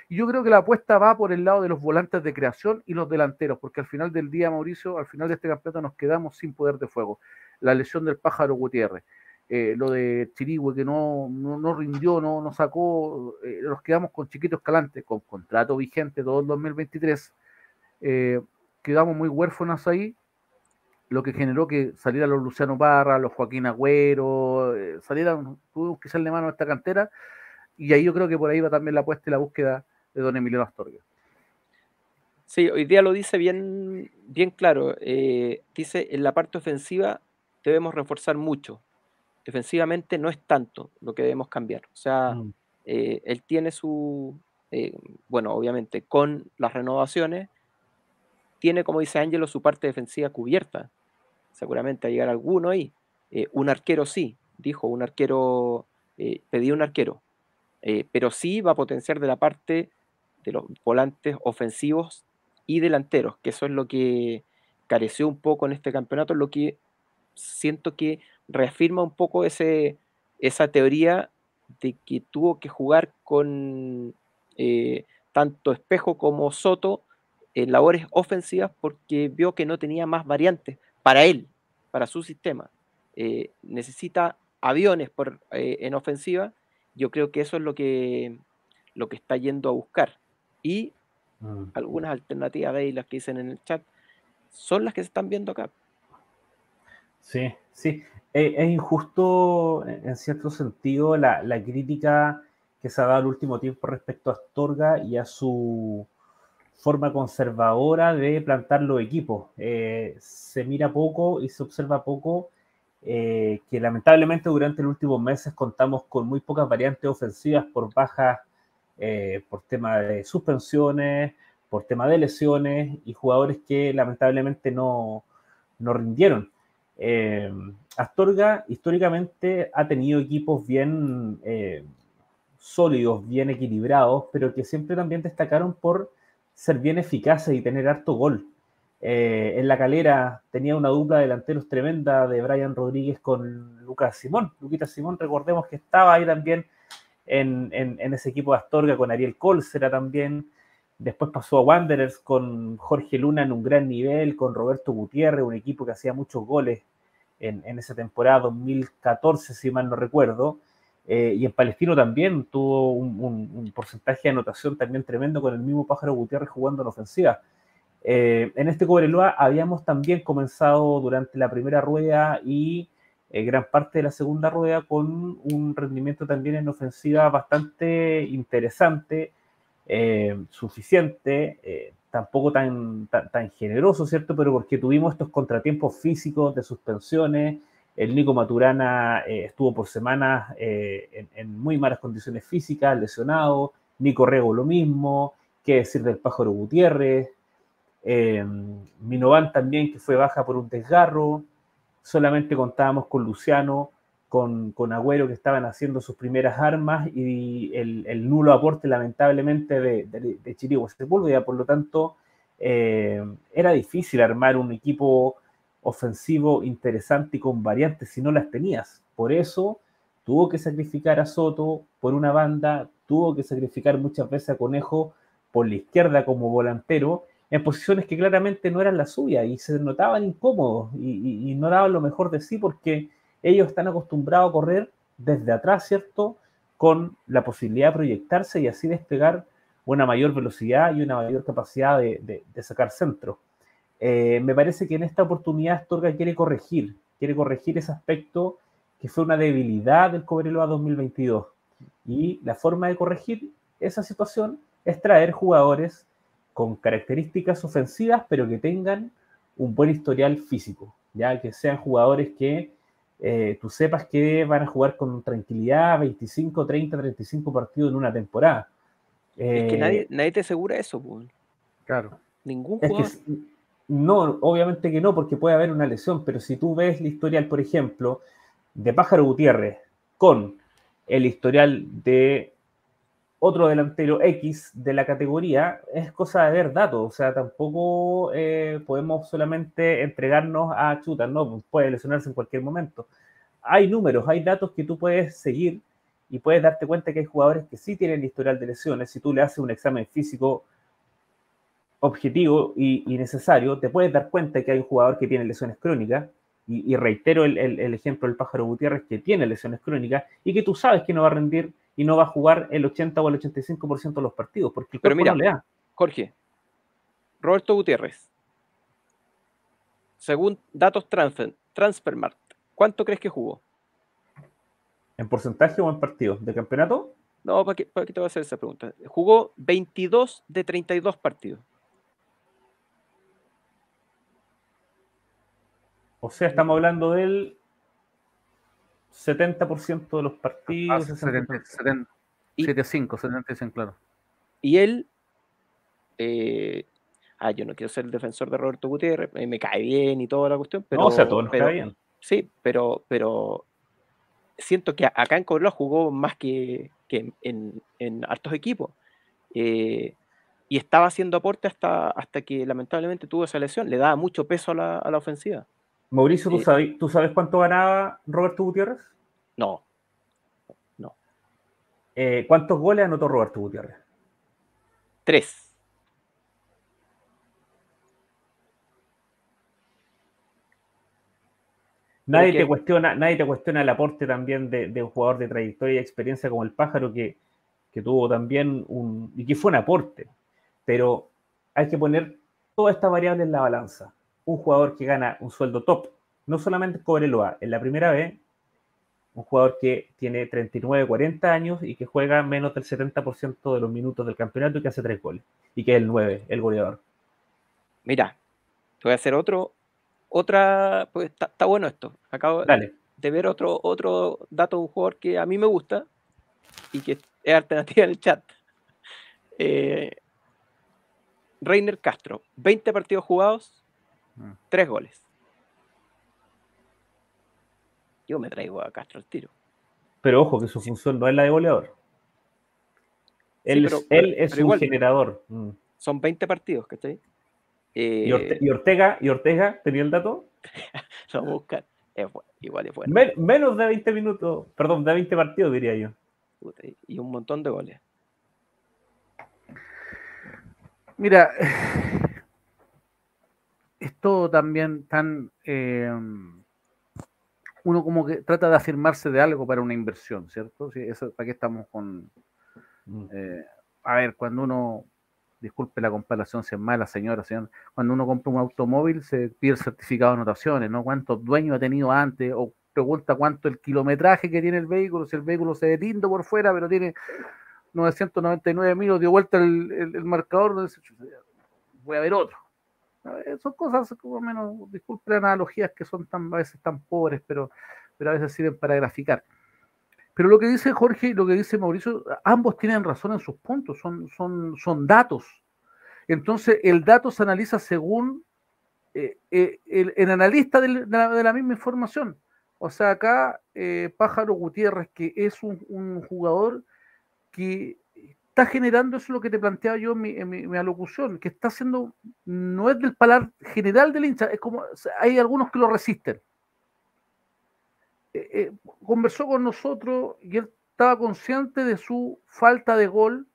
y yo creo que la apuesta va por el lado de los volantes de creación y los delanteros, porque al final del día, Mauricio, al final de este campeonato nos quedamos sin poder de fuego. La lesión del pájaro Gutiérrez, eh, lo de Chirigüe que no, no, rindió, no, no sacó, eh, nos quedamos con chiquitos calantes, con contrato vigente todo el 2023. Eh, quedamos muy huérfanos ahí, lo que generó que salieran los Luciano Parra, los Joaquín Agüero, salieran, tuvimos que de mano a esta cantera, y ahí yo creo que por ahí va también la apuesta y la búsqueda de don Emilio Astorga. Sí, hoy día lo dice bien, bien claro. Eh, dice, en la parte ofensiva debemos reforzar mucho. Defensivamente no es tanto lo que debemos cambiar. O sea, mm. eh, él tiene su, eh, bueno, obviamente con las renovaciones, tiene, como dice Ángelo, su parte defensiva cubierta. Seguramente a llegar alguno ahí. un arquero sí, dijo, un arquero, Pedía un arquero. pero sí va a potenciar de la parte de los volantes ofensivos y delanteros, que eso es lo que careció un poco en este campeonato, lo que siento que reafirma un poco ese, esa teoría de que tuvo que jugar con eh, tanto Espejo como Soto en labores ofensivas porque vio que no tenía más variantes para él, para su sistema. Eh, necesita aviones por, eh, en ofensiva. Yo creo que eso es lo que, lo que está yendo a buscar. Y mm. algunas alternativas veis las que dicen en el chat, son las que se están viendo acá. Sí, sí. Eh, es, injusto, eh, en cierto sentido, la, crítica que se ha dado el último tiempo respecto a Astorga y a su forma conservadora de plantar los equipos. Eh, se mira poco y se observa poco que lamentablemente durante los últimos meses contamos con muy pocas variantes ofensivas por bajas eh, por tema de suspensiones, por tema de lesiones y jugadores que lamentablemente no, rindieron. Eh, Astorga históricamente ha tenido equipos bien eh, sólidos, bien equilibrados, pero que siempre también destacaron por ser bien eficaces y tener harto gol. en la calera tenía una dupla de delanteros tremenda de Brian Rodríguez con Lucas Simón. Luquita Simón, recordemos que estaba ahí también en, ese equipo de Astorga con Ariel Colsera también. Después pasó a Wanderers con Jorge Luna en un gran nivel, con Roberto Gutiérrez, un equipo que hacía muchos goles en, esa temporada 2014, si mal no recuerdo. Eh, y en Palestino también tuvo un, porcentaje de anotación también tremendo con el mismo Pájaro Gutiérrez jugando en ofensiva. Eh, en este Cobreloa habíamos también comenzado durante la primera rueda y eh, gran parte de la segunda rueda con un rendimiento también en ofensiva bastante interesante, eh, suficiente, eh, tampoco tan, tan, generoso, ¿cierto? Pero porque tuvimos estos contratiempos físicos de suspensiones, el Nico Maturana estuvo por semanas en, en, muy malas condiciones físicas, lesionado, Nico Rego lo mismo, qué decir del Pájaro Gutiérrez, Minovan también que fue baja por un desgarro, solamente contábamos con Luciano, con, Agüero que estaban haciendo sus primeras armas y el, nulo aporte lamentablemente de, de, se Sepúlveda, por lo tanto eh, era difícil armar un equipo ofensivo interesante y con variantes si no las tenías. Por eso tuvo que sacrificar a Soto por una banda, tuvo que sacrificar muchas veces a Conejo por la izquierda como volantero en posiciones que claramente no eran las suyas y se notaban incómodos y, no daban lo mejor de sí porque ellos están acostumbrados a correr desde atrás, ¿cierto? Con la posibilidad de proyectarse y así despegar una mayor velocidad y una mayor capacidad de, sacar centro. Eh, me parece que en esta oportunidad Astorga quiere corregir, quiere corregir ese aspecto que fue una debilidad del Cobreloa 2022. Y la forma de corregir esa situación es traer jugadores con características ofensivas, pero que tengan un buen historial físico, ya que sean jugadores que eh, tú sepas que van a jugar con tranquilidad 25, 30, 35 partidos en una temporada. es que nadie, eh, te asegura eso, Claro. Ningún jugador. no, obviamente que no, porque puede haber una lesión, pero si tú ves el historial, por ejemplo, de Pájaro Gutiérrez con el historial de otro delantero X de la categoría, es cosa de ver datos. O sea, tampoco eh, podemos solamente entregarnos a chutas, no, pues, puede lesionarse en cualquier momento. Hay números, hay datos que tú puedes seguir y puedes darte cuenta que hay jugadores que sí tienen historial de lesiones. Si tú le haces un examen físico objetivo y, necesario, te puedes dar cuenta que hay un jugador que tiene lesiones crónicas. Y, reitero el ejemplo del pájaro Gutiérrez que tiene lesiones crónicas y que tú sabes que no va a rendir y no va a jugar el 80 o el 85% de los partidos, porque Pero mira, Jorge, Roberto Gutiérrez, según datos transfer, Transfermarkt, ¿cuánto crees que jugó? ¿En porcentaje o en partidos? ¿De campeonato? No, ¿para ¿para qué, te voy a hacer esa pregunta? Jugó 22 de 32 partidos. O sea, estamos hablando del 70% de los partidos. 70, ah, 70, y, 75, claro. Y él, eh, ah, yo no quiero ser el defensor de Roberto Gutiérrez, eh, me cae bien y toda la cuestión, pero... No, o sea, todo nos cae bien. Sí, pero, pero siento que acá en Cobreloa jugó más que, en, en, hartos equipos. Eh, y estaba haciendo aporte hasta, hasta que lamentablemente tuvo esa lesión. Le daba mucho peso a la, a la ofensiva. Mauricio, ¿tú, sabes, cuánto ganaba Roberto Gutiérrez? No. no. Eh, ¿Cuántos goles anotó Roberto Gutiérrez? Tres. Nadie te, cuestiona, nadie te cuestiona el aporte también de, un jugador de trayectoria y experiencia como el pájaro que, que, tuvo también un. y que fue un aporte. Pero hay que poner todas estas variables en la balanza un jugador que gana un sueldo top, no solamente el Cobreloa, en la primera vez, un jugador que tiene 39, 40 años y que juega menos del 70% de los minutos del campeonato y que hace tres goles, y que es el 9, el goleador. Mira, te voy a hacer otro, otra, pues está, bueno esto, acabo de ver otro, otro dato de un jugador que a mí me gusta y que es alternativa en el chat. Eh, Reiner Castro, 20 partidos jugados, Tres goles. Yo me traigo a Castro el tiro. Pero ojo, que su función no es la de goleador. Él, es, un generador. Mm. Son 20 partidos, que eh, estoy ¿Y, Ortega? ¿Y Ortega tenía el dato? Lo buscan. igual es bueno. menos de 20 minutos, perdón, de 20 partidos, diría yo. Y un montón de goles. Mira, es todo también tan... Em, uno como que trata de afirmarse de algo para una inversión, ¿cierto? Si ¿Para qué estamos con... Mm. Eh? a ver, cuando uno, disculpe la comparación, si es mala, señora, señor, cuando uno compra un automóvil se pide el certificado de anotaciones, ¿no? ¿Cuántos dueños ha tenido antes? O pregunta cuánto el kilometraje que tiene el vehículo, si el vehículo se ve lindo por fuera, pero tiene 999 mil, dio vuelta el marcador, voy a ver otro. Eh, son cosas como menos, disculpen analogías que son a veces tan pobres, pero, pero a veces sirven para graficar. Pero lo que dice Jorge y lo que dice Mauricio, ambos tienen razón en sus puntos, son, son, son datos. Entonces, el dato se analiza según eh, eh, el, analista de, la, misma información. O sea, acá Pájaro Gutiérrez, que es un jugador que está generando, eso es lo que te planteaba yo en mi, mi, alocución, que está haciendo, no es del palar general del hincha, es como, hay algunos que lo resisten. Eh, eh, conversó con nosotros y él estaba consciente de su falta de gol,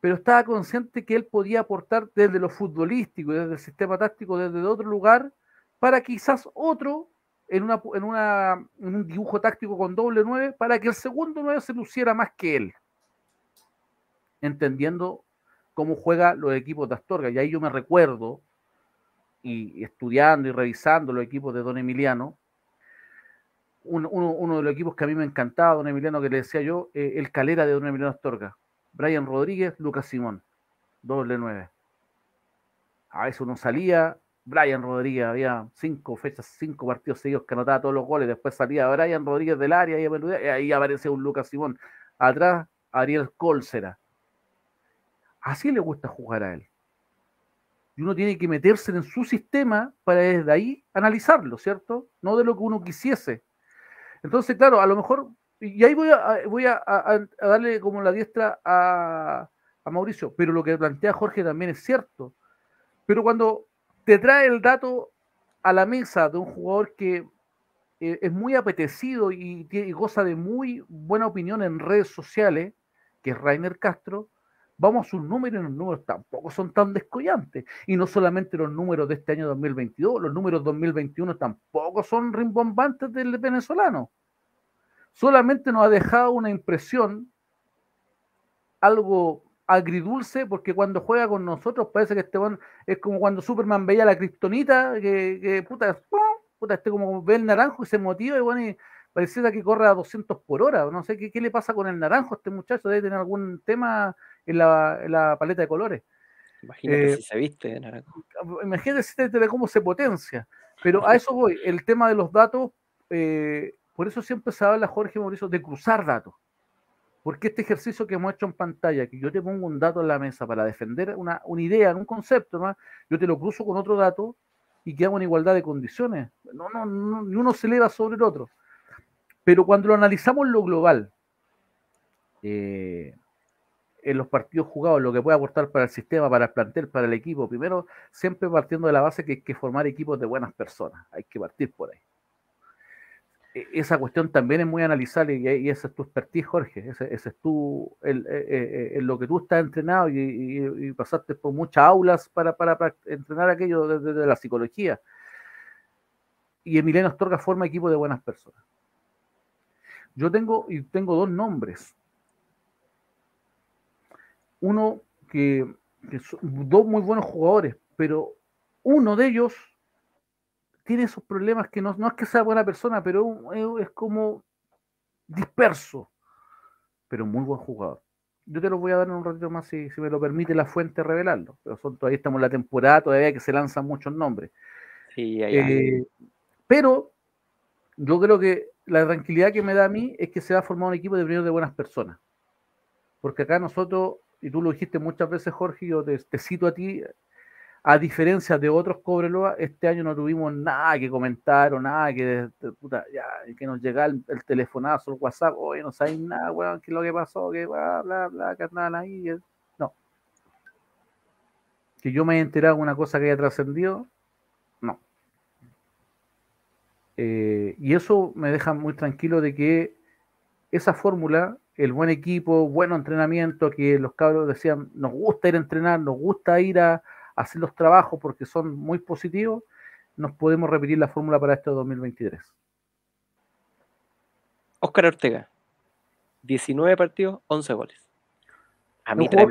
pero estaba consciente que él podía aportar desde lo futbolístico, desde el sistema táctico, desde otro lugar, para quizás otro, en, una, en, una, un dibujo táctico con doble nueve, para que el segundo nueve se luciera más que él entendiendo cómo juegan los equipos de Astorga. Y ahí yo me recuerdo, y estudiando y revisando los equipos de Don Emiliano, uno, de los equipos que a mí me encantaba, Don Emiliano, que le decía yo, eh, el calera de Don Emiliano Astorga, Brian Rodríguez, Lucas Simón, doble nueve. A eso uno salía, Brian Rodríguez, había cinco fechas, cinco partidos seguidos que anotaba todos los goles, después salía Brian Rodríguez del área y ahí aparecía un Lucas Simón. Atrás, Ariel Colcera Así le gusta jugar a él. Y uno tiene que meterse en su sistema para desde ahí analizarlo, ¿cierto? No de lo que uno quisiese. Entonces, claro, a lo mejor, y ahí voy a, darle como la diestra a, Mauricio, pero lo que plantea Jorge también es cierto. Pero cuando te trae el dato a la mesa de un jugador que eh, es muy apetecido y, y, goza de muy buena opinión en redes sociales, que es Rainer Castro, vamos a sus números y los números tampoco son tan descollantes. Y no solamente los números de este año 2022, los números 2021 tampoco son rimbombantes del venezolano. Solamente nos ha dejado una impresión algo agridulce, porque cuando juega con nosotros parece que Esteban es como cuando Superman veía la kriptonita, que, puta, puta, este como ve el naranjo y se motiva y bueno, y, pareciera que corre a 200 por hora. No sé qué, le pasa con el naranjo. Este muchacho debe tener algún tema en la, paleta de colores. Imagínate eh, si se viste. Ah, imagínate si te, cómo se potencia. Pero a eso voy. El tema de los datos, eh, por eso siempre se habla, Jorge Mauricio, de cruzar datos. Porque este ejercicio que hemos hecho en pantalla, que yo te pongo un dato en la mesa para defender una, una idea, un concepto, ¿no? yo te lo cruzo con otro dato y quedamos en igualdad de condiciones. No, no, ni uno se eleva sobre el otro. Pero cuando lo analizamos lo global, eh, en los partidos jugados, lo que puede aportar para el sistema, para el plantel, para el equipo. Primero, siempre partiendo de la base que hay que formar equipos de buenas personas. Hay que partir por ahí. E, esa cuestión también es muy analizable y, ese es tu expertise, Jorge. Ese, es tu, el, eh, eh, eh, lo que tú estás entrenado y, pasaste por muchas aulas para, entrenar aquello desde la psicología. Y Emiliano Astorga forma equipo de buenas personas. Yo tengo, y tengo dos nombres uno que, son dos muy buenos jugadores, pero uno de ellos tiene esos problemas que no, es que sea buena persona, pero es como disperso, pero muy buen jugador. Yo te los voy a dar en un ratito más si, si me lo permite la fuente revelarlo. Pero son, todavía estamos en la temporada, todavía que se lanzan muchos nombres. Eh, pero yo creo que la tranquilidad que me da a mí es que se va a formar un equipo de primero de buenas personas. Porque acá nosotros y tú lo dijiste muchas veces, Jorge, yo te, cito a ti, a diferencia de otros Cobreloa, este año no tuvimos nada que comentar o nada que, puta, ya, que nos llegara el, telefonazo, el WhatsApp, oye, no sabéis nada, weón, qué es lo que pasó, que bla, bla, bla, carnal ahí. No. Que yo me haya enterado una cosa que haya trascendido, no. Eh, y eso me deja muy tranquilo de que esa fórmula el buen equipo, bueno entrenamiento, que los cabros decían, nos gusta ir a entrenar, nos gusta ir a, hacer los trabajos porque son muy positivos, nos podemos repetir la fórmula para este 2023. Oscar Ortega, 19 partidos, 11 goles. A mí, 3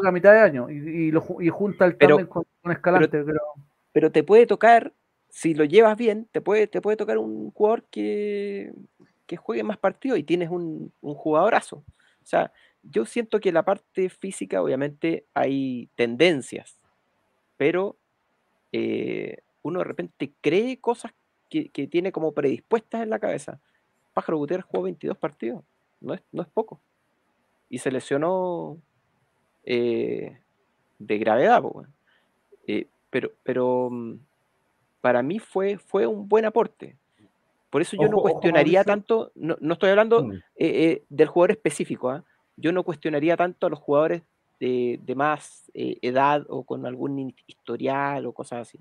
a mitad de año y, junta el pero, con, Escalante. Pero, te puede tocar, si lo llevas bien, te puede, te puede tocar un jugador que que juegue más partidos y tienes un, jugadorazo. O sea, yo siento que la parte física, obviamente, hay tendencias, pero eh, uno de repente cree cosas que, tiene como predispuestas en la cabeza. Pájaro Gutiérrez jugó 22 partidos, no es, poco. Y se lesionó eh, de gravedad, eh, pero, pero mm, para mí fue, fue un buen aporte. Por eso yo no cuestionaría tanto, no, estoy hablando mm. eh, eh, del jugador específico, ¿ah? yo no cuestionaría tanto a los jugadores de, más eh, edad o con algún historial o cosas así.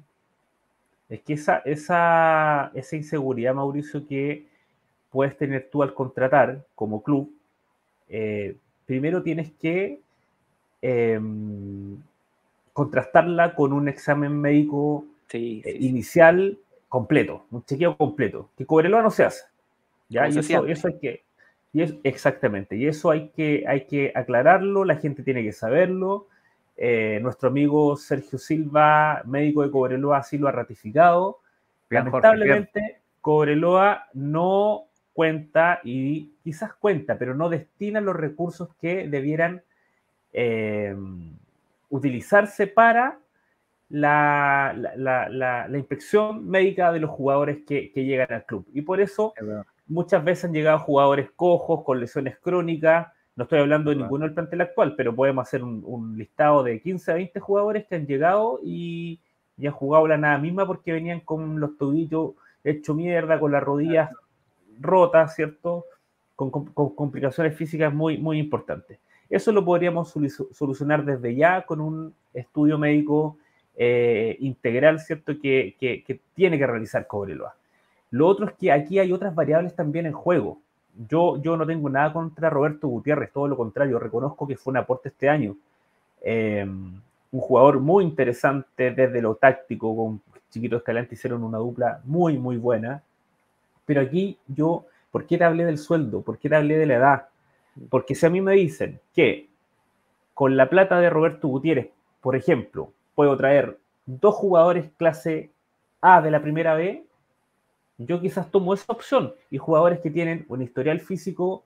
Es que esa, esa, esa inseguridad, Mauricio, que puedes tener tú al contratar como club, primero tienes que em, contrastarla con un examen médico inicial completo, un chequeo completo, que Cobreloa no se hace. ¿ya? eso, hay que, y es, exactamente, y eso hay que, hay que aclararlo, la gente tiene que saberlo. Eh, nuestro amigo Sergio Silva, médico de Cobreloa, así lo ha ratificado. Lamentablemente, Cobreloa no cuenta y quizás cuenta, pero no destina los recursos que debieran eh, utilizarse para la, inspección médica de los jugadores que, llegan al club. Y por eso muchas veces han llegado jugadores cojos, con lesiones crónicas. No estoy hablando de ninguno del plantel actual, pero podemos hacer un, listado de 15 a 20 jugadores que han llegado y, ya han jugado la nada misma porque venían con los tobillos hecho mierda, con las rodillas rotas, ¿cierto? Con, con, complicaciones físicas muy, muy importantes. Eso lo podríamos solucionar desde ya con un estudio médico eh, integral, ¿cierto?, que, tiene que realizar Cobreloa. Lo otro es que aquí hay otras variables también en juego. Yo, yo no tengo nada contra Roberto Gutiérrez, todo lo contrario, reconozco que fue un aporte este año. Em, un jugador muy interesante desde lo táctico, con Chiquito Escalante hicieron una dupla muy, muy buena. Pero aquí yo, ¿por qué te hablé del sueldo? ¿Por qué te hablé de la edad? Porque si a mí me dicen que con la plata de Roberto Gutiérrez, por ejemplo, puedo traer dos jugadores clase A de la primera B, yo quizás tomo esa opción y jugadores que tienen un historial físico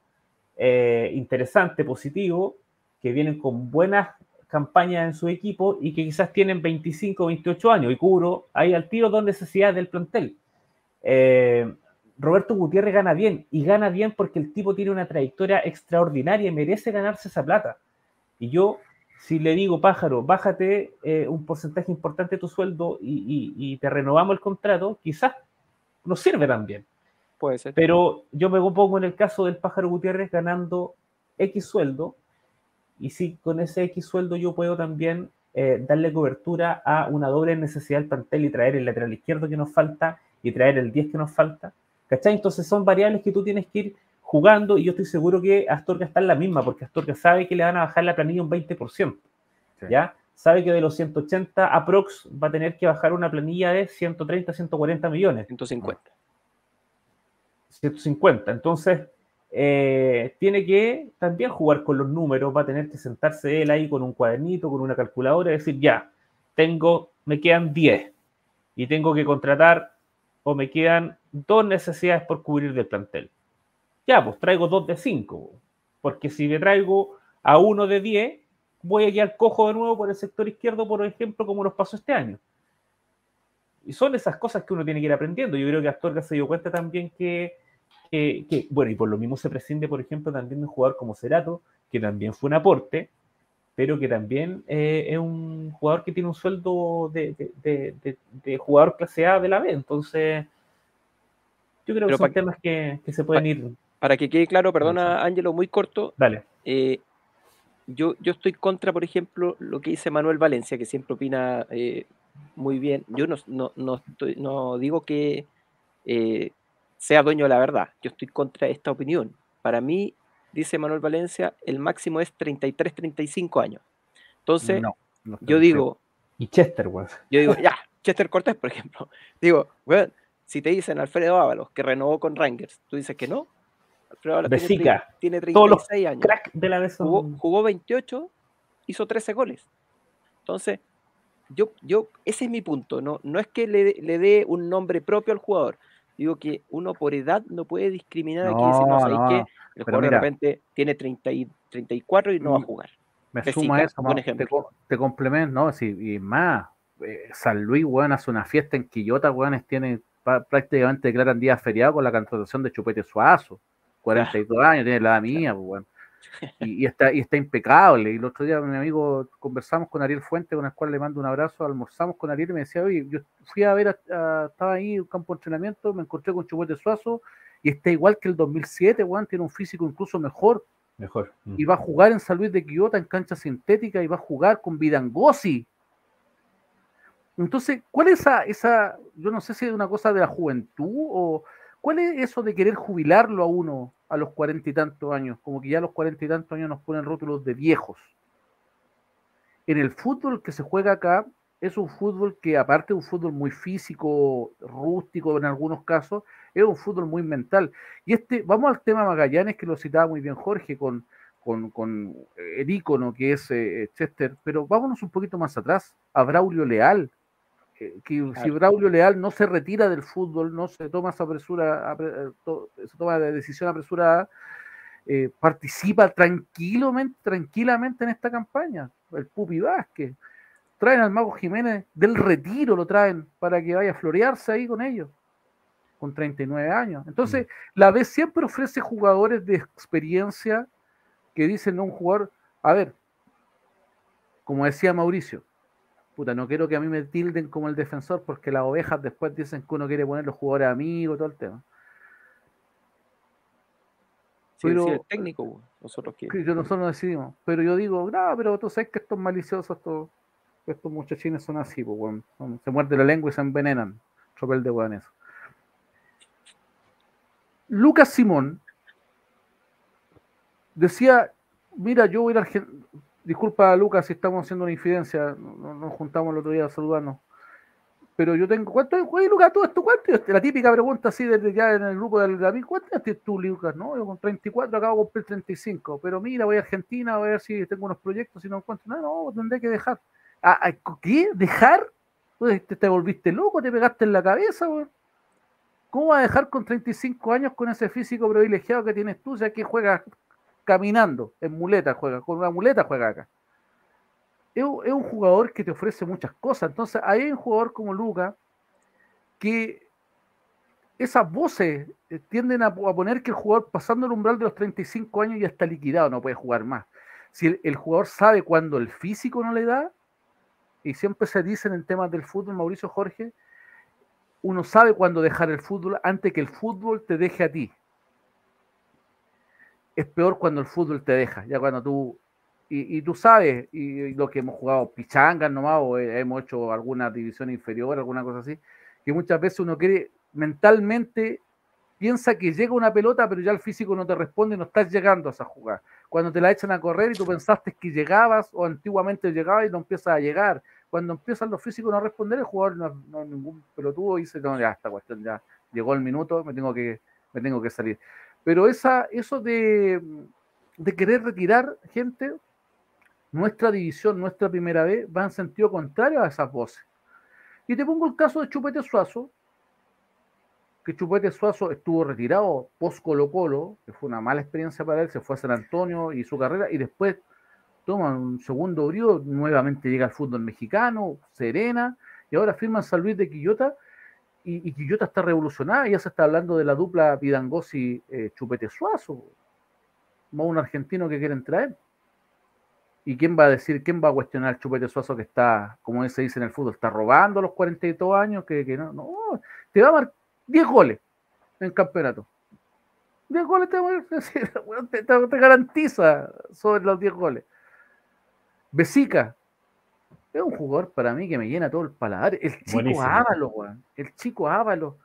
eh, interesante, positivo, que vienen con buenas campañas en su equipo y que quizás tienen 25, 28 años y cubro ahí al tiro dos necesidades del plantel. Eh, Roberto Gutiérrez gana bien y gana bien porque el tipo tiene una trayectoria extraordinaria y merece ganarse esa plata. Y yo si le digo, pájaro, bájate eh, un porcentaje importante de tu sueldo y, te renovamos el contrato, quizás nos sirve también. Puede ser. Pero yo me pongo en el caso del pájaro Gutiérrez ganando X sueldo, y si con ese X sueldo yo puedo también eh, darle cobertura a una doble necesidad del plantel y traer el lateral izquierdo que nos falta y traer el 10 que nos falta. ¿Cachai? Entonces son variables que tú tienes que ir jugando y yo estoy seguro que Astorga está en la misma, porque Astorga sabe que le van a bajar la planilla un 20%. ¿Ya? Sabe que de los 180 aprox va a tener que bajar una planilla de 130, 140 millones. 150. 150. Entonces, eh, tiene que también jugar con los números, va a tener que sentarse él ahí con un cuadernito, con una calculadora y decir, ya, tengo, me quedan 10 y tengo que contratar o me quedan dos necesidades por cubrir del plantel ya, pues traigo dos de cinco. Porque si me traigo a uno de diez, voy a quedar cojo de nuevo por el sector izquierdo, por ejemplo, como los pasó este año. Y son esas cosas que uno tiene que ir aprendiendo. Yo creo que Astorga se dio cuenta también que, bueno, y por lo mismo se prescinde, por ejemplo, también de un jugador como Cerato, que también fue un aporte, pero que también eh, es un jugador que tiene un sueldo de, jugador clase A de la B. Entonces, yo creo que son temas que, que se pueden ir para que quede claro, perdona Ángelo, muy corto. Dale. Eh, yo, yo estoy contra, por ejemplo, lo que dice Manuel Valencia, que siempre opina eh, muy bien. Yo no, no, estoy, no digo que eh, sea dueño de la verdad, yo estoy contra esta opinión. Para mí, dice Manuel Valencia, el máximo es 33, 35 años. Entonces, yo digo... Y Chester, weón. Yo digo, ya, Chester Cortés, por ejemplo. Digo, bueno si te dicen Alfredo Ábalos, que renovó con Rangers, tú dices que no, tiene, 36 años. jugó, 28, hizo 13 goles. Entonces, yo, yo, ese es mi punto. No, no es que le, dé un nombre propio al jugador. Digo que uno por edad no puede discriminar aquí. no, que el jugador de repente tiene y, 34 y no va a mm, jugar. Me a eso, un te, complemento, ¿no? y más, eh, San Luis, weón, hace una fiesta en Quillota, weón, tiene prácticamente declaran día feriado con la contratación de Chupete Suazo. 42 años, tiene la mía, pues, y, está, está impecable. Y el otro día mi amigo conversamos con Ariel Fuente, con el cual le mando un abrazo, almorzamos con Ariel y me decía, oye, yo fui a ver, estaba ahí en un campo de entrenamiento, me encontré con de Suazo y está igual que el 2007, Juan, tiene un físico incluso mejor. Mejor. Mm. Y va a jugar en San Luis de Quillota en cancha sintética y va a jugar con Vidangosi. Entonces, ¿cuál es esa, esa, yo no sé si es una cosa de la juventud o ¿Cuál es eso de querer jubilarlo a uno a los cuarenta y tantos años? Como que ya a los cuarenta y tantos años nos ponen rótulos de viejos. En el fútbol que se juega acá es un fútbol que aparte de un fútbol muy físico, rústico en algunos casos, es un fútbol muy mental. Y este, vamos al tema Magallanes que lo citaba muy bien Jorge con, eh, el ícono que es eh, Chester, pero vámonos un poquito más atrás, a Braulio Leal, eh, que si Braulio Leal no se retira del fútbol, no se toma esa apresura, eh, se toma la decisión apresurada, eh, participa tranquilamente, tranquilamente en esta campaña. El Pupi Vázquez. Traen al Mago Jiménez del retiro, lo traen para que vaya a florearse ahí con ellos, con 39 años. Entonces, mm. la B siempre ofrece jugadores de experiencia que dicen a un jugador, a ver, como decía Mauricio, puta, no quiero que a mí me tilden como el defensor porque las ovejas después dicen que uno quiere poner los jugadores amigos, todo el tema. pero, el técnico, pues, nosotros queremos. Nosotros decidimos. Pero yo digo, no, pero tú sabes que estos maliciosos, estos, muchachines son así, pues, bueno, se muerde la lengua y se envenenan. Tropel de weón eso. Lucas Simón decía, mira, yo voy a a Disculpa, Lucas, si estamos haciendo una infidencia. Nos, juntamos el otro día a saludarnos. Pero yo tengo. ¿Cuánto es, Lucas, ¿Tú esto? ¿Cuánto? La típica pregunta así desde ya en el grupo del David. ¿Cuánto tienes tú, Lucas? No, yo con 34 acabo de 35. Pero mira, voy a Argentina, a ver si tengo unos proyectos. Si no encuentro nada, no, pues tendré que dejar. Ah, qué? ¿Dejar? Pues, ¿Te, volviste loco? ¿Te pegaste en la cabeza, ¿Cómo vas a dejar con 35 años con ese físico privilegiado que tienes tú? ya aquí juegas caminando, en muleta juega, con una muleta juega acá. Es, un jugador que te ofrece muchas cosas. Entonces, hay un jugador como Luca que esas voces eh, tienden a, poner que el jugador pasando el umbral de los 35 años ya está liquidado, no puede jugar más. Si el, jugador sabe cuando el físico no le da, y siempre se dicen en temas del fútbol, Mauricio Jorge, uno sabe cuándo dejar el fútbol antes que el fútbol te deje a ti es peor cuando el fútbol te deja, ya cuando tú, y, tú sabes, y, lo que hemos jugado pichangas nomás, o eh, hemos hecho alguna división inferior, alguna cosa así, que muchas veces uno quiere mentalmente piensa que llega una pelota, pero ya el físico no te responde no estás llegando a esa jugada. Cuando te la echan a correr y tú pensaste que llegabas o antiguamente llegabas y no empiezas a llegar. Cuando empiezan los físicos no responder, el jugador no, ningún pelotudo y dice, no, ya, esta cuestión ya llegó el minuto, me tengo que, me tengo que salir. Pero esa, eso de, querer retirar gente, nuestra división, nuestra primera vez, va en sentido contrario a esas voces. Y te pongo el caso de Chupete Suazo, que Chupete Suazo estuvo retirado post Colo Colo, que fue una mala experiencia para él, se fue a San Antonio y su carrera, y después toma un segundo brío, nuevamente llega al fútbol mexicano, Serena, y ahora firma San Luis de Quillota, y, Quillota está revolucionada, ya se está hablando de la dupla Pidangosi eh, Chupete Suazo, Más un argentino que quieren traer. ¿Y quién va a decir, quién va a cuestionar al Chupete Suazo que está, como se dice en el fútbol, está robando a los 42 años? Que, no, te va a marcar 10 goles en campeonato. 10 goles te, te, garantiza sobre los 10 goles. Besica, es un jugador para mí que me llena todo el paladar. El chico Ávalo, El chico Ávalo.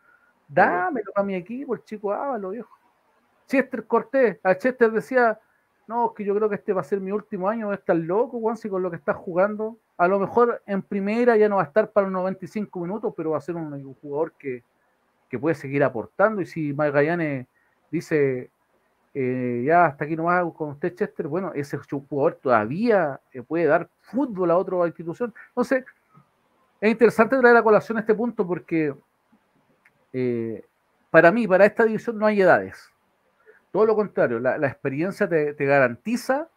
Dámelo para mi equipo, el chico Ávalo, viejo. Chester Cortés, a Chester decía, no, es que yo creo que este va a ser mi último año, está loco, Juan, si con lo que está jugando. A lo mejor en primera ya no va a estar para los 95 minutos, pero va a ser un, jugador que, que, puede seguir aportando. Y si Magallanes dice, eh, ya hasta aquí no nomás con usted, Chester, bueno, ese jugador todavía eh, puede dar fútbol a otra institución. Entonces, es interesante traer a colación este punto porque eh, para mí, para esta división no hay edades. Todo lo contrario, la, experiencia te, garantiza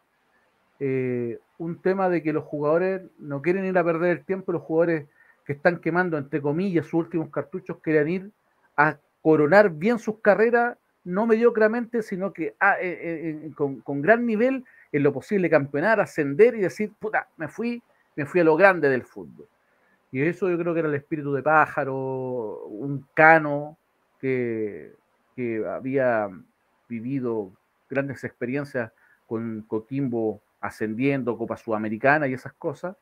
un tema de que los jugadores no quieren ir a perder el tiempo, los jugadores que están quemando, entre comillas, sus últimos cartuchos, quieren ir a coronar bien sus carreras no mediocramente, sino que ah, eh, eh, con, gran nivel, en lo posible campeonar, ascender y decir, puta, me fui, me fui a lo grande del fútbol. Y eso yo creo que era el espíritu de pájaro, un cano que, que había vivido grandes experiencias con Coquimbo ascendiendo, Copa Sudamericana y esas cosas.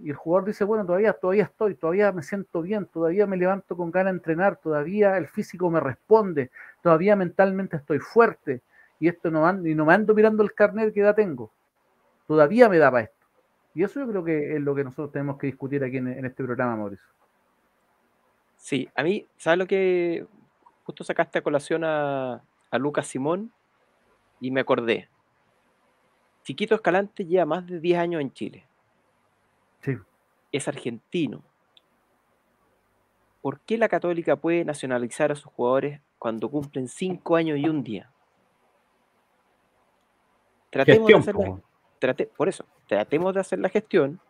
Y el jugador dice, bueno, todavía, todavía estoy, todavía me siento bien, todavía me levanto con ganas de entrenar, todavía el físico me responde, todavía mentalmente estoy fuerte. Y esto no, ando, y no me ando mirando el carnet que ya tengo. Todavía me da para esto. Y eso yo creo que es lo que nosotros tenemos que discutir aquí en, este programa, Mauricio. Sí, a mí, ¿sabes lo que justo sacaste a colación a, a Lucas Simón? Y me acordé. Chiquito Escalante lleva más de 10 años en Chile. Es argentino. ¿Por qué la Católica puede nacionalizar a sus jugadores cuando cumplen cinco años y un día? Tratemos de hacer la, trate, por eso, tratemos de hacer la gestión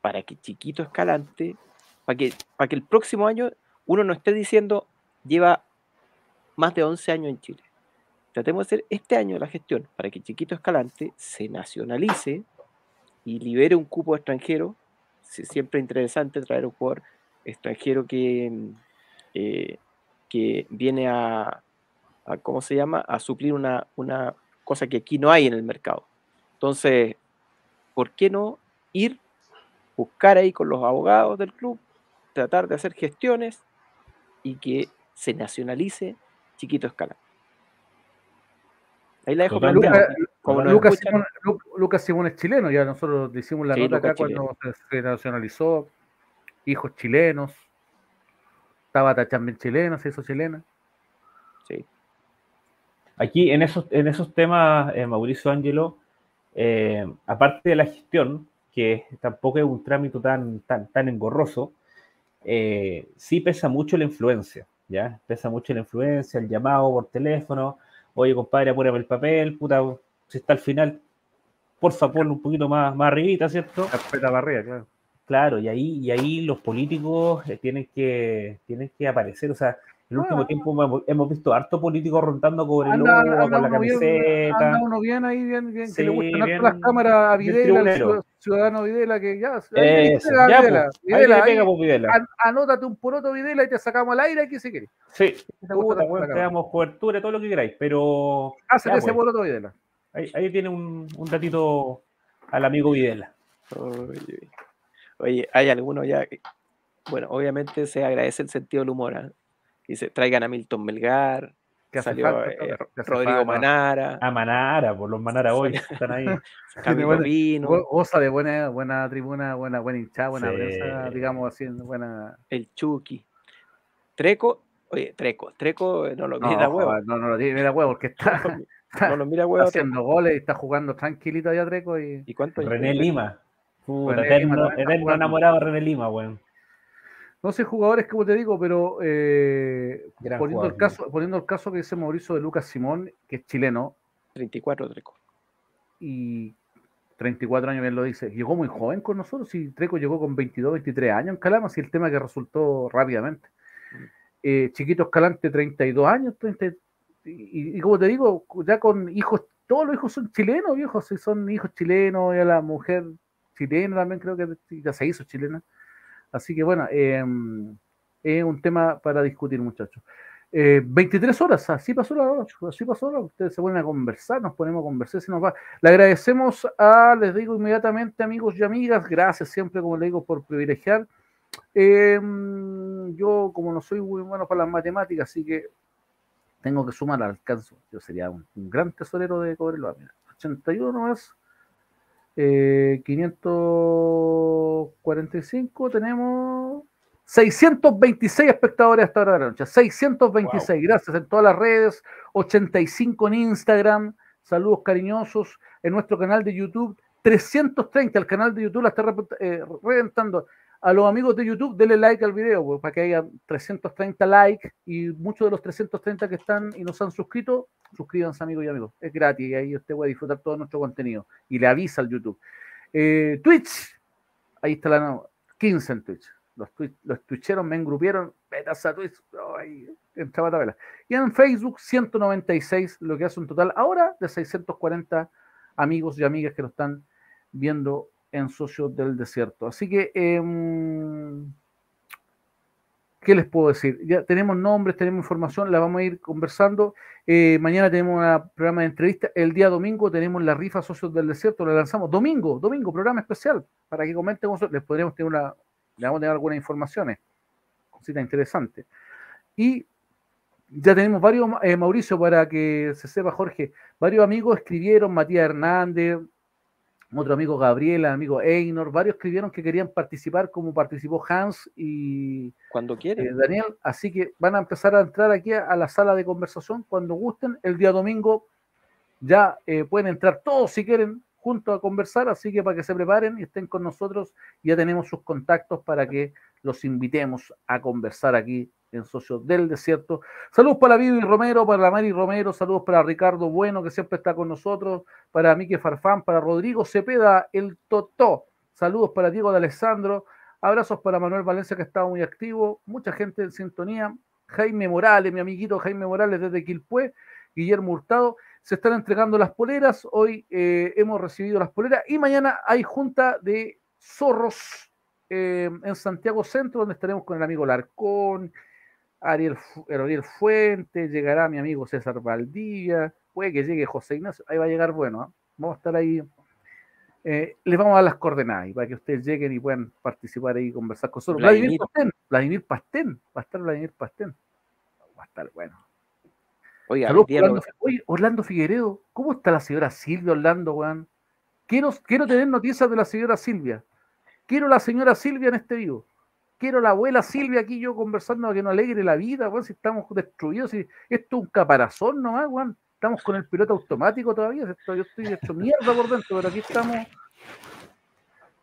para que Chiquito Escalante, para que, para que el próximo año uno no esté diciendo lleva más de 11 años en Chile. Tratemos de hacer este año la gestión para que Chiquito Escalante se nacionalice y libere un cupo extranjero, siempre interesante traer un jugador extranjero que, mm, eh, que viene a, ¿cómo se llama?, a suplir una, una cosa que aquí no hay en el mercado. Entonces, ¿por qué no ir, buscar ahí con los abogados del club, tratar de hacer gestiones y que se nacionalice Chiquito Escala? Ahí la dejo para Lucas. Lucas, Simón, es chileno, ya nosotros hicimos la nota acá cuando se nacionalizó, hijos chilenos, Tabata también chileno, se hizo chilena. Sí. Aquí en esos, en esos temas, eh, Mauricio Ángelo, eh, aparte de la gestión, que tampoco es un trámite tan, tan, engorroso, eh, sí pesa mucho la influencia, ¿ya? Pesa mucho la influencia, el llamado por teléfono, oye compadre, apúrame el papel, puta, si está al final, por favor un poquito más, más arribita, ¿cierto? Carpeta barriga, claro. Claro, y ahí, y ahí los políticos eh, tienen que, tienen que aparecer. O sea, en el último tiempo hemos, hemos, visto harto políticos rondando con el con la camiseta. Bien, anda uno bien ahí, bien, bien, Se que le gustan bien, las cámaras a Videla, al ciudadano Videla, que ya. Eso, Videla, Videla, anótate un poroto Videla y te sacamos al aire aquí si quieres. Sí, te, damos cobertura, todo lo que queráis, pero. Hazle ese ese pues. poroto Videla. Ahí, tiene un, un ratito al amigo Videla. Oye, hay alguno ya. bueno, obviamente se agradece el sentido del humor. Y ¿ah? Dice, traigan a Milton Melgar, que salió eh, Rodrigo Manara. A ah, Manara, por los Manara hoy están ahí. Camilo Osa de buena, buena tribuna, buena, buena hinchada, buena prensa, digamos así, buena. El Chucky. Treco, oye, Treco, Treco eh, no lo tiene no, la hueva. No, lo tiene la huevo porque está. está haciendo goles y está jugando tranquilito allá Treco. Y... cuánto René Lima. eterno, enamorado de René Lima, weón. No sé jugadores, como te digo, pero eh, poniendo, el caso, poniendo el caso que dice Mauricio de Lucas Simón, que es chileno. 34, Treco. Y 34 años, bien lo dice. Llegó muy joven con nosotros y Treco llegó con 22, 23 años en Calama, así el tema que resultó rápidamente. Mm. Eh, Chiquito Escalante, 32 años, 33 y, como te digo, ya con hijos, todos los hijos son chilenos, viejos, si son hijos chilenos, a la mujer chilena también creo que ya se hizo chilena. Así que bueno, em, es un tema para discutir, muchachos. 23 eh, horas, así pasó la noche, así pasó la noche Ustedes se ponen a conversar, nos ponemos a conversar, se nos va. Le agradecemos a, les digo inmediatamente, amigos y amigas, gracias siempre, como le digo, por privilegiar. Em, yo, como no soy muy bueno para las matemáticas, así que tengo que sumar al alcance. Yo sería un, gran tesorero de Cobreloa. Mira, 81 más 545, tenemos 626 espectadores hasta ahora de la noche. 626, gracias en todas las redes, 85 en Instagram, saludos cariñosos en nuestro canal de YouTube. 330, el canal de YouTube la está eh, reventando a los amigos de YouTube, denle like al video, para que haya 330 likes y muchos de los 330 que están y nos han suscrito, suscríbanse amigos y amigos. Es gratis y ahí usted a disfrutar todo nuestro contenido y le avisa al YouTube. Eh, Twitch, ahí está la 15 en Twitch. Los, twitcheros me engrupieron, petas a Twitch, Y en Facebook 196, lo que hace un total ahora de 640 amigos y amigas que lo están viendo en Socios del Desierto. Así que, em, ¿qué les puedo decir? Ya tenemos nombres, tenemos información, la vamos a ir conversando. Eh, mañana tenemos un programa de entrevista. El día domingo tenemos la rifa Socios del Desierto, la lanzamos domingo, domingo, programa especial, para que comenten Les podremos tener una, le vamos a tener algunas informaciones, cositas interesantes. Y ya tenemos varios, eh, Mauricio, para que se sepa, Jorge, varios amigos escribieron, Matías Hernández, otro amigo Gabriela, amigo Einor, varios escribieron que querían participar como participó Hans y cuando eh, Daniel, así que van a empezar a entrar aquí a, la sala de conversación cuando gusten, el día domingo ya eh, pueden entrar todos si quieren juntos a conversar, así que para que se preparen y estén con nosotros, ya tenemos sus contactos para que los invitemos a conversar aquí en Socio del Desierto. Saludos para Vivi Romero, para la Mari Romero, saludos para Ricardo Bueno, que siempre está con nosotros, para Mique Farfán, para Rodrigo Cepeda, el Totó. Saludos para Diego de Alessandro, abrazos para Manuel Valencia, que está muy activo, mucha gente en sintonía. Jaime Morales, mi amiguito Jaime Morales desde Quilpué, Guillermo Hurtado. Se están entregando las poleras, hoy eh, hemos recibido las poleras y mañana hay junta de zorros eh, en Santiago Centro, donde estaremos con el amigo Larcón, Ariel, Ariel Fuente, llegará mi amigo César Valdivia, puede que llegue José Ignacio, ahí va a llegar bueno, ¿eh? vamos a estar ahí. Eh, les vamos a dar las coordenadas para que ustedes lleguen y puedan participar ahí y conversar con nosotros. Vladimir, Pastén, Vladimir Pastén, va a estar Vladimir Pastén. Va a estar bueno. Oiga, Orlando, Orlando Figueredo, ¿cómo está la señora Silvia Orlando, Juan? Quiero, quiero tener noticias de la señora Silvia. Quiero la señora Silvia en este vivo quiero la abuela Silvia aquí yo conversando a que nos alegre la vida, Juan, si estamos destruidos, si esto es un caparazón nomás, Juan, estamos con el piloto automático todavía, yo estoy hecho mierda por dentro, pero aquí estamos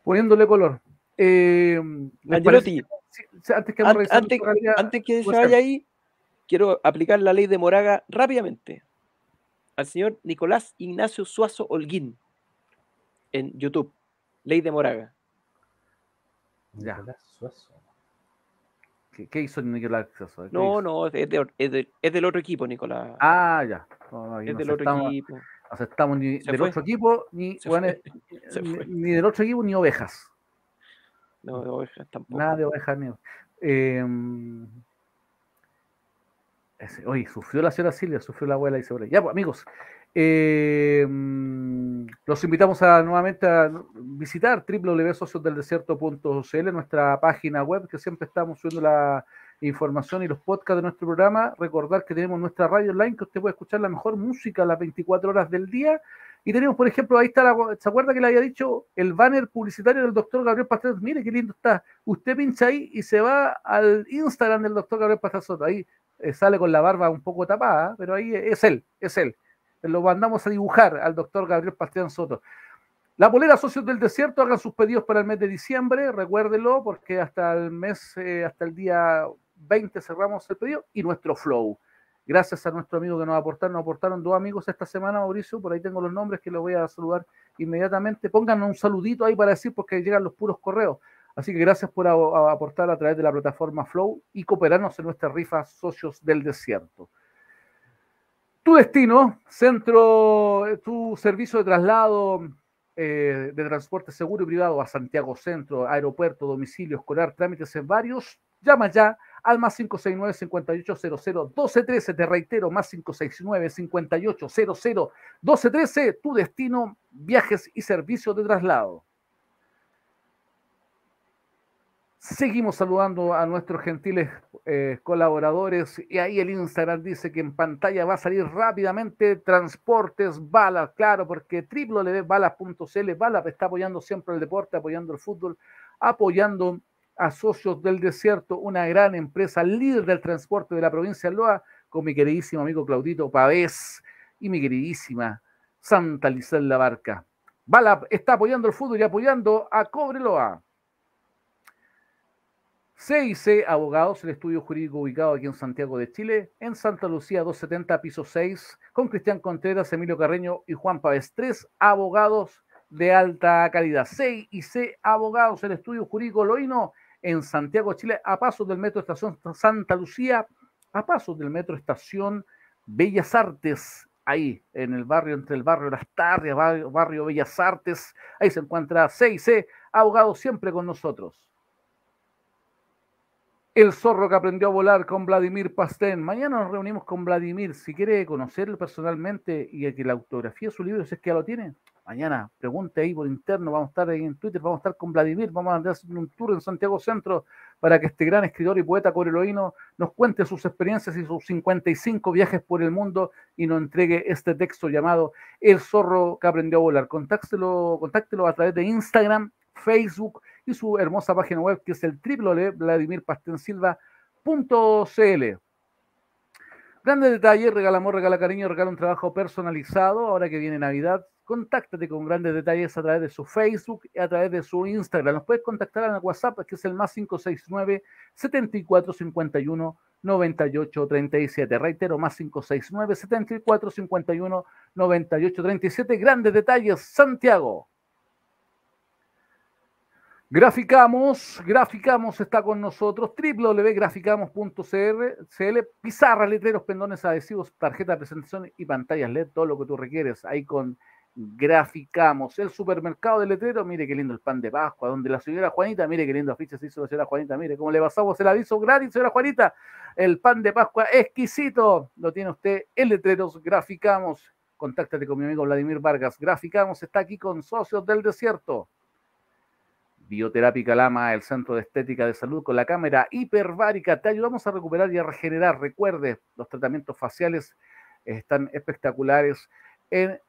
poniéndole color. antes que, se vaya ahí, quiero aplicar la ley de Moraga rápidamente al señor Nicolás Ignacio Suazo Holguín en YouTube. Ley de Moraga. Nicolás Suazo. ¿Qué, hizo Nicolás No, no, es, es, del otro equipo, Nicolás. Ah, ya. es del otro equipo. equipo. sea, estamos ni del otro equipo, ni, ni, del otro equipo, ni ovejas. No, de ovejas tampoco. Nada de ovejas, ni eh, ese, Oye, sufrió la señora Silvia, sufrió la abuela y se Ya, pues, amigos, Em, los invitamos a nuevamente a visitar www.sociosdeldesierto.cl, nuestra página web, que siempre estamos subiendo la información y los podcasts de nuestro programa. Recordar que tenemos nuestra radio online, que usted puede escuchar la mejor música las 24 horas del día. Y tenemos, por ejemplo, ahí está, ¿se acuerda que le había dicho el banner publicitario del doctor Gabriel Pastrana? Mire qué lindo está. Usted pincha ahí y se va al Instagram del doctor Gabriel Pastrana. Ahí eh, sale con la barba un poco tapada, pero ahí es él, es él lo mandamos a dibujar al doctor Gabriel Pastián Soto. La polera Socios del Desierto, hagan sus pedidos para el mes de diciembre, recuérdenlo, porque hasta el mes, eh, hasta el día 20 cerramos el pedido y nuestro flow. Gracias a nuestro amigo que nos aportaron, nos aportaron dos amigos esta semana, Mauricio, por ahí tengo los nombres que los voy a saludar inmediatamente. Pónganos un saludito ahí para decir, porque llegan los puros correos. Así que gracias por aportar a través de la plataforma Flow y cooperarnos en nuestra rifa Socios del Desierto. Tu destino, centro, tu servicio de traslado eh, de transporte seguro y privado a Santiago Centro, aeropuerto, domicilio escolar, trámites en varios, llama ya al más 569-5800-1213, te reitero, más 569-5800-1213, tu destino, viajes y servicios de traslado. Seguimos saludando a nuestros gentiles eh, colaboradores y ahí el Instagram dice que en pantalla va a salir rápidamente Transportes Balas, claro, porque www.balas.cl, Balas está apoyando siempre el deporte, apoyando el fútbol, apoyando a Socios del Desierto, una gran empresa líder del transporte de la provincia de Loa, con mi queridísimo amigo Claudito Pavés y mi queridísima Santa Lizel Barca. Balap está apoyando el fútbol y apoyando a Cobreloa. C, Abogados, el estudio jurídico ubicado aquí en Santiago de Chile, en Santa Lucía 270, piso 6, con Cristian Contreras, Emilio Carreño y Juan Pávez. Tres abogados de alta calidad. C, Abogados, el estudio jurídico Loino, en Santiago de Chile, a pasos del metro Estación Santa Lucía, a pasos del metro Estación Bellas Artes, ahí en el barrio, entre el barrio Las tardes, barrio, Bellas Artes, ahí se encuentra C, Abogados, siempre con nosotros. El zorro que aprendió a volar con Vladimir Pastén. Mañana nos reunimos con Vladimir. Si quiere conocerlo personalmente y que la autografía su libro, si es que ya lo tiene, mañana pregunte ahí por interno. Vamos a estar ahí en Twitter, vamos a estar con Vladimir, vamos a hacer un tour en Santiago Centro para que este gran escritor y poeta coreloíno nos cuente sus experiencias y sus 55 viajes por el mundo y nos entregue este texto llamado El zorro que aprendió a volar. Contáctelo, contáctelo a través de Instagram Facebook y su hermosa página web que es el triple www.vladimirpastensilva.cl. grandes detalles regala amor, regala cariño, regala un trabajo personalizado. Ahora que viene Navidad, contáctate con grandes detalles a través de su Facebook y a través de su Instagram. Nos puedes contactar en el WhatsApp, que es el más 569 7451 9837. Reitero, más 569 7451 9837. Grandes detalles, Santiago. Graficamos, Graficamos está con nosotros, www.graficamos.cl, pizarra, letreros, pendones, adhesivos, tarjeta de presentación y pantallas LED, todo lo que tú requieres, ahí con Graficamos. El supermercado de letreros mire qué lindo el pan de Pascua, donde la señora Juanita, mire qué lindo se hizo la señora Juanita, mire cómo le pasamos el aviso gratis, señora Juanita, el pan de Pascua exquisito, lo tiene usted en letreros, Graficamos. Contáctate con mi amigo Vladimir Vargas, Graficamos está aquí con Socios del Desierto. Bioterapia Lama, el Centro de Estética de Salud, con la cámara hiperbárica. Te ayudamos a recuperar y a regenerar. Recuerde, los tratamientos faciales están espectaculares en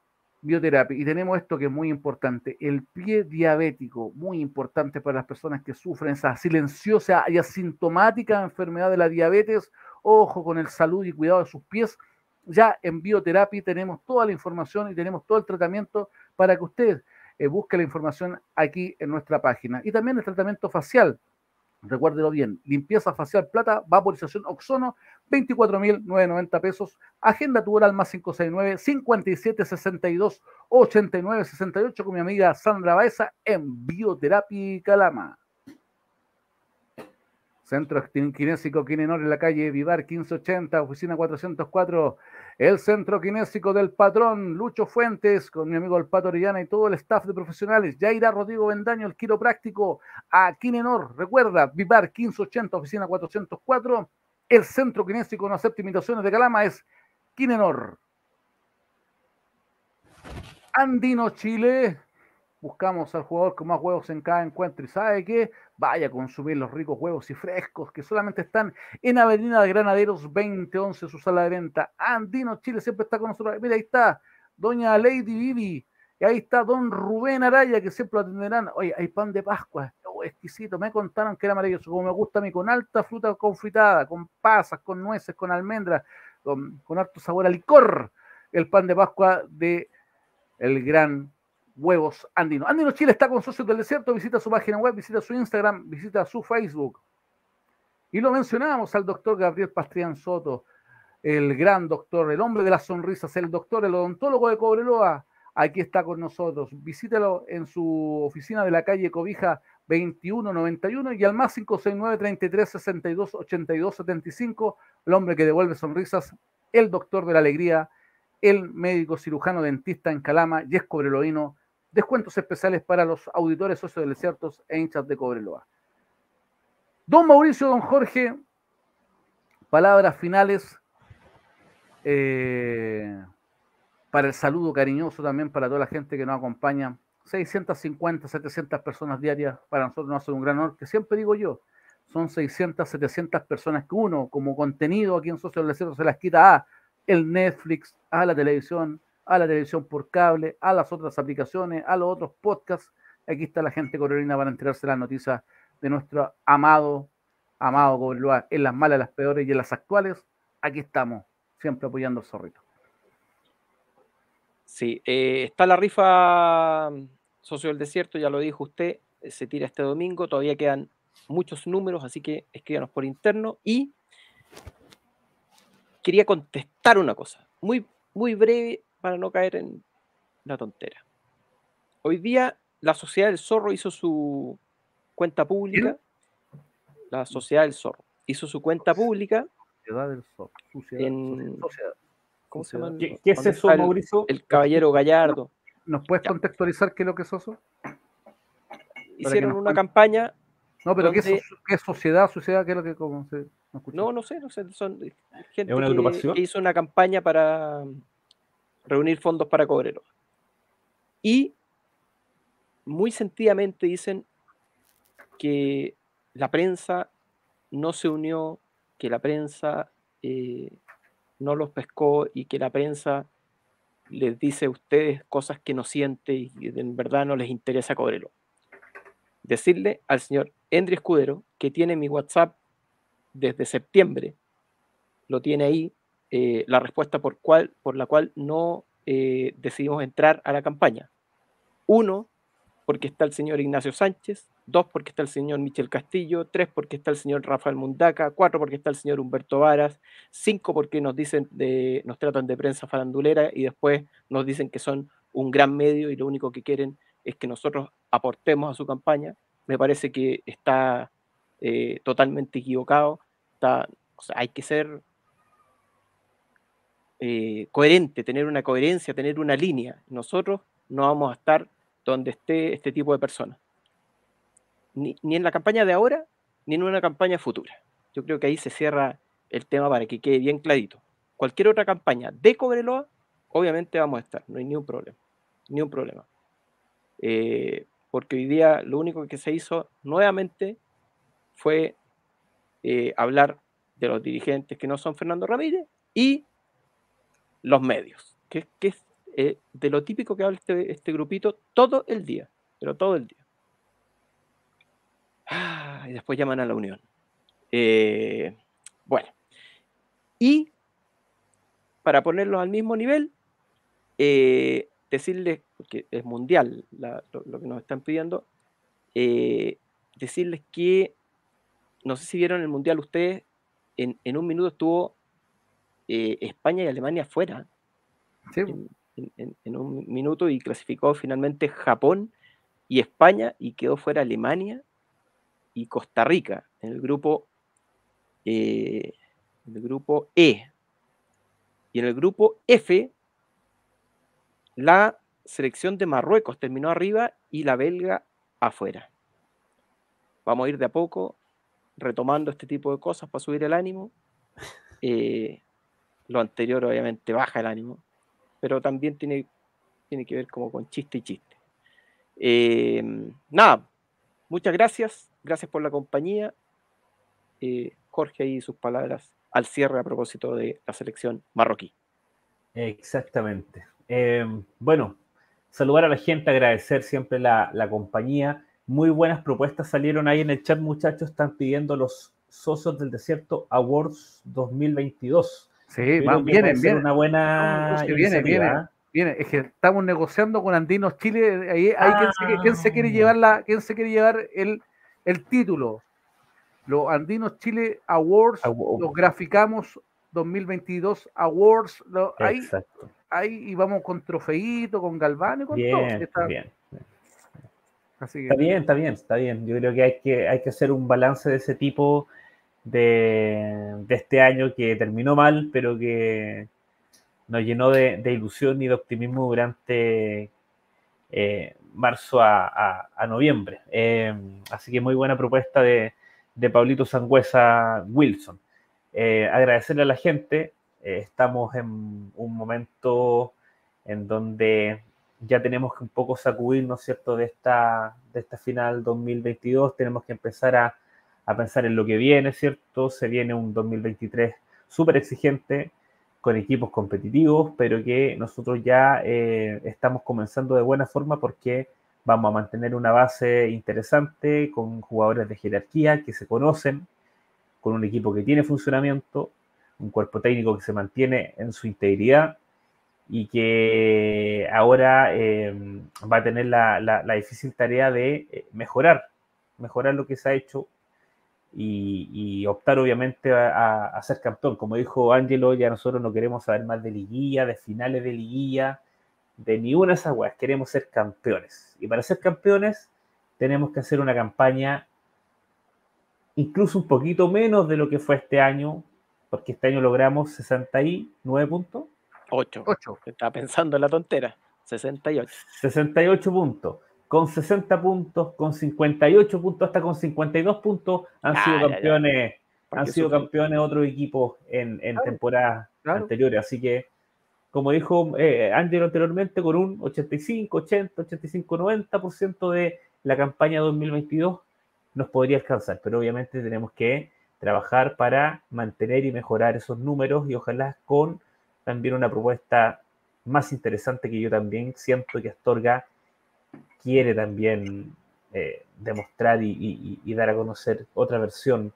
bioterapia. Y tenemos esto que es muy importante, el pie diabético, muy importante para las personas que sufren esa silenciosa y asintomática enfermedad de la diabetes. Ojo con el salud y cuidado de sus pies. Ya en bioterapia tenemos toda la información y tenemos todo el tratamiento para que ustedes... Eh, busque la información aquí en nuestra página. Y también el tratamiento facial, recuérdelo bien, limpieza facial plata, vaporización oxono, 24.990 pesos, agenda tu más 569 5762 8968 con mi amiga Sandra Baeza en Bioterapia Calama. Centro Kinésico Quinenor en la calle Vivar 1580, oficina 404. El Centro Kinésico del Patrón Lucho Fuentes, con mi amigo El Pato Orellana y todo el staff de profesionales. Ya irá Rodrigo Bendaño, el quiropráctico, a Quinenor. Recuerda, Vivar 1580, oficina 404. El Centro Kinésico no acepta imitaciones de Calama, es Quinenor. Andino Chile, buscamos al jugador con más huevos en cada encuentro y sabe que vaya a consumir los ricos huevos y frescos que solamente están en Avenida de Granaderos 2011, su sala de venta. Andino Chile siempre está con nosotros. Mira, ahí está Doña Lady Vivi. Y ahí está Don Rubén Araya, que siempre lo atenderán. Oye, hay pan de Pascua. Oh, exquisito. Me contaron que era maravilloso. Como me gusta a mí, con alta fruta confitada, con pasas, con nueces, con almendras, con, con sabor a licor. El pan de Pascua de el gran huevos andinos. Andino Chile está con Socios del Desierto, visita su página web, visita su Instagram, visita su Facebook. Y lo mencionábamos al doctor Gabriel Pastrián Soto, el gran doctor, el hombre de las sonrisas, el doctor, el odontólogo de Cobreloa. Aquí está con nosotros. Visítalo en su oficina de la calle Cobija 2191 y al más 569 3362 62 el hombre que devuelve sonrisas, el doctor de la alegría, el médico cirujano dentista en Calama y es descuentos especiales para los auditores socios del desiertos e hinchas de Cobreloa. Don Mauricio, don Jorge, palabras finales eh, para el saludo cariñoso también para toda la gente que nos acompaña. 650, 700 personas diarias para nosotros nos hace un gran honor, que siempre digo yo, son 600, 700 personas que uno como contenido aquí en Socios del Desierto se las quita a el Netflix, a la televisión, a la televisión por cable, a las otras aplicaciones, a los otros podcasts. Aquí está la gente corolina para enterarse las noticias de nuestro amado, amado Cobreloa, en las malas, las peores y en las actuales. Aquí estamos, siempre apoyando al zorrito. Sí, eh, está la rifa Socio del Desierto, ya lo dijo usted, eh, se tira este domingo, todavía quedan muchos números, así que escríbanos por interno. Y quería contestar una cosa, muy, muy breve, para no caer en la tontera. Hoy día la Sociedad del Zorro hizo su cuenta pública. La Sociedad del Zorro hizo su cuenta pública. del Zorro. ¿Cómo se llama? ¿Qué, es eso, Mauricio? El, caballero Gallardo. ¿Nos puedes contextualizar qué es lo que es eso? Hicieron una campaña. No, pero ¿qué, es, sociedad? ¿Sociedad? ¿Qué es lo que.? se, no, no, sé, no sé. Son gente que hizo una campaña para reunir fondos para cobreros. Y muy sentidamente dicen que la prensa no se unió, que la prensa eh, no los pescó y que la prensa les dice a ustedes cosas que no siente y en verdad no les interesa Cobrero. Decirle al señor Endri Escudero, que tiene mi WhatsApp desde septiembre, lo tiene ahí, eh, la respuesta por, por la cual no eh, decidimos entrar a la campaña. Uno, porque está el señor Ignacio Sánchez, dos, porque está el señor Michel Castillo, tres, porque está el señor Rafael Mundaca, cuatro, porque está el señor Humberto Varas, cinco, porque nos dicen de, nos tratan de prensa farandulera y después nos dicen que son un gran medio y lo único que quieren es que nosotros aportemos a su campaña. Me parece que está eh, totalmente equivocado. Está, hay que ser eh, coherente, tener una coherencia, tener una línea. Nosotros no vamos a estar donde esté este tipo de personas. Ni, en la campaña de ahora, ni en una campaña futura. Yo creo que ahí se cierra el tema para que quede bien clarito. Cualquier otra campaña de Cobreloa, obviamente vamos a estar, no hay ningún problema. Ni un problema. Eh, porque hoy día lo único que se hizo nuevamente fue eh, hablar de los dirigentes que no son Fernando Ramírez y los medios, que, es eh, de lo típico que habla este, este, grupito todo el día, pero todo el día. Ah, y después llaman a la unión. Eh, bueno, y para ponerlos al mismo nivel, eh, decirles, porque es mundial lo, que nos están pidiendo, decirles que, no sé si vieron el mundial ustedes, en, en un minuto estuvo eh, España y Alemania fuera en, un minuto y clasificó finalmente Japón y España y quedó fuera Alemania y Costa Rica en el grupo, eh, el grupo E. Y en el grupo F, la selección de Marruecos terminó arriba y la belga afuera. Vamos a ir de a poco retomando este tipo de cosas para subir el ánimo. Eh, lo anterior obviamente baja el ánimo, pero también tiene, tiene que ver como con chiste y chiste. Eh, nada, muchas gracias, gracias por la compañía. Eh, Jorge ahí sus palabras al cierre a propósito de la selección marroquí. Exactamente. Eh, bueno, saludar a la gente, agradecer siempre la, la, compañía. Muy buenas propuestas salieron ahí en el chat, muchachos. Están pidiendo los Socios del Desierto Awards 2022. Sí, vienen, vienen. Una buena. viene, viene, viene. Es que estamos negociando con Andinos Chile. Ahí, ¿quién, ah. se, quiere llevar quién se quiere llevar el, título. Los Andinos Chile Awards oh. los graficamos 2022 Awards. ahí, ahí vamos con trofeito, con Galván y con todo. Está bien. Está bien, está bien, Yo creo que hay que, hay que hacer un balance de ese tipo de, este año que terminó mal, pero que nos llenó de, ilusión y de optimismo durante eh, marzo a, noviembre. Eh, así que muy buena propuesta de, de Sangüesa Wilson. Eh, agradecerle a la gente, estamos en un momento en donde ya tenemos que un poco sacudirnos, ¿cierto?, de esta, de esta final 2022, tenemos que empezar a, a pensar en lo que viene, ¿cierto? Se viene un 2023 súper exigente, con equipos competitivos, pero que nosotros ya eh, estamos comenzando de buena forma porque vamos a mantener una base interesante con jugadores de jerarquía que se conocen, con un equipo que tiene funcionamiento, un cuerpo técnico que se mantiene en su integridad y que ahora eh, va a tener la, la difícil tarea de eh, mejorar, mejorar lo que se ha hecho, y, optar obviamente a, ser campeón. Como dijo Angelo, ya nosotros no queremos saber más de liguilla, de finales de liguilla, de ni una de esas queremos ser campeones. Y para ser campeones tenemos que hacer una campaña incluso un poquito menos de lo que fue este año, porque este año logramos 69 puntos. 8. 8. Estaba pensando en la tontera. 68. 68 puntos con 60 puntos, con 58 puntos, hasta con 52 puntos han sido campeones, han sido campeones otros equipos en, temporadas anteriores. Así que, como dijo eh, Ángel anteriormente, con un 85, 80, 85, 90% de la campaña 2022 nos podría alcanzar, pero obviamente tenemos que trabajar para mantener y mejorar esos números y ojalá con también una propuesta más interesante que yo también siento que Astorga quiere también eh, demostrar y, dar a conocer otra versión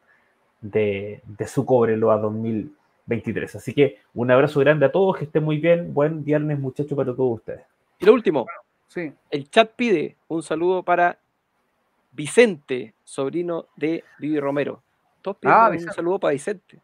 de, de su Cobreloa 2023. Así que un abrazo grande a todos, que estén muy bien. Buen viernes, muchachos, para todos ustedes. Y lo último, sí. el chat pide un saludo para Vicente, sobrino de Vivi Romero. ah, un saludo para Vicente.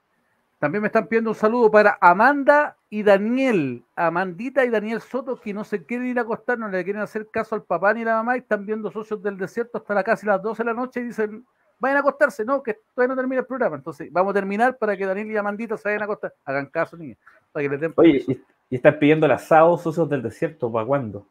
También me están pidiendo un saludo para Amanda y Daniel, Amandita y Daniel Soto, que no se quieren ir a acostar, no le quieren hacer caso al papá ni a la mamá, y están viendo socios del desierto hasta la casi las 12 de la noche y dicen, vayan a acostarse, no, que todavía no termina el programa. Entonces, vamos a terminar para que Daniel y Amandita se vayan a acostar. Hagan caso, niña, para que Oye, y, están pidiendo el asado socios del desierto, ¿para cuándo?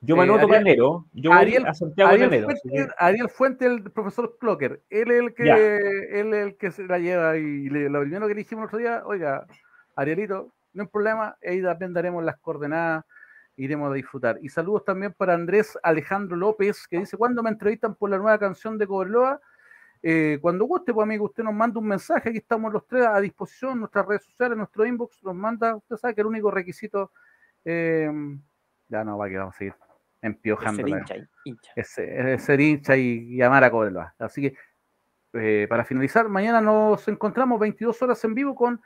Yo me eh, anoto enero. Yo Ariel, a Santiago Ariel Fuente, Ariel Fuente, el profesor Clocker. Él es el que, él es el que se la lleva. Y le, lo primero que le dijimos el otro día, oiga, Arielito, no hay problema, ahí también daremos las coordenadas, iremos a disfrutar. Y saludos también para Andrés Alejandro López, que dice, ¿cuándo me entrevistan por la nueva canción de Cobreloa? Eh, cuando guste, pues amigo, usted nos manda un mensaje, aquí estamos los tres a disposición, nuestras redes sociales, nuestro inbox, nos manda, usted sabe que el único requisito, eh, ya no, va que vamos a seguir empiojando. Es ser hincha, y, Es, y llamar a Cobreloa. Así que eh, para finalizar, mañana nos encontramos 22 horas en vivo con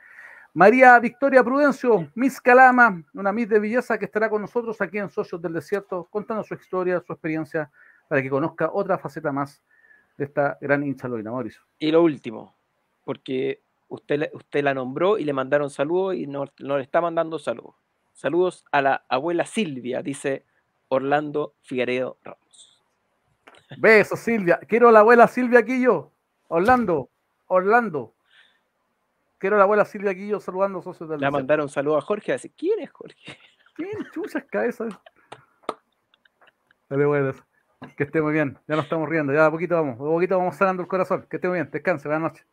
María Victoria Prudencio, Miss Calama, una Miss de Belleza que estará con nosotros aquí en Socios del Desierto, contando su historia, su experiencia, para que conozca otra faceta más de esta gran hincha Loina Mauricio. Y lo último, porque usted, usted la nombró y le mandaron saludos y no, le está mandando saludos. Saludos a la abuela Silvia, dice Orlando Figueredo Ramos. Besos, Silvia. Quiero la abuela Silvia aquí yo. Orlando, Orlando. Quiero la abuela Silvia Guillo saludando socios del. Le mandaron un saludo a Jorge. A decir, ¿Quién es Jorge? ¿Quién chuchas cabezas? Dale, buenas. Que esté muy bien. Ya nos estamos riendo. Ya poquito vamos. poquito vamos sanando el corazón. Que esté muy bien. Descanse. Buenas noches.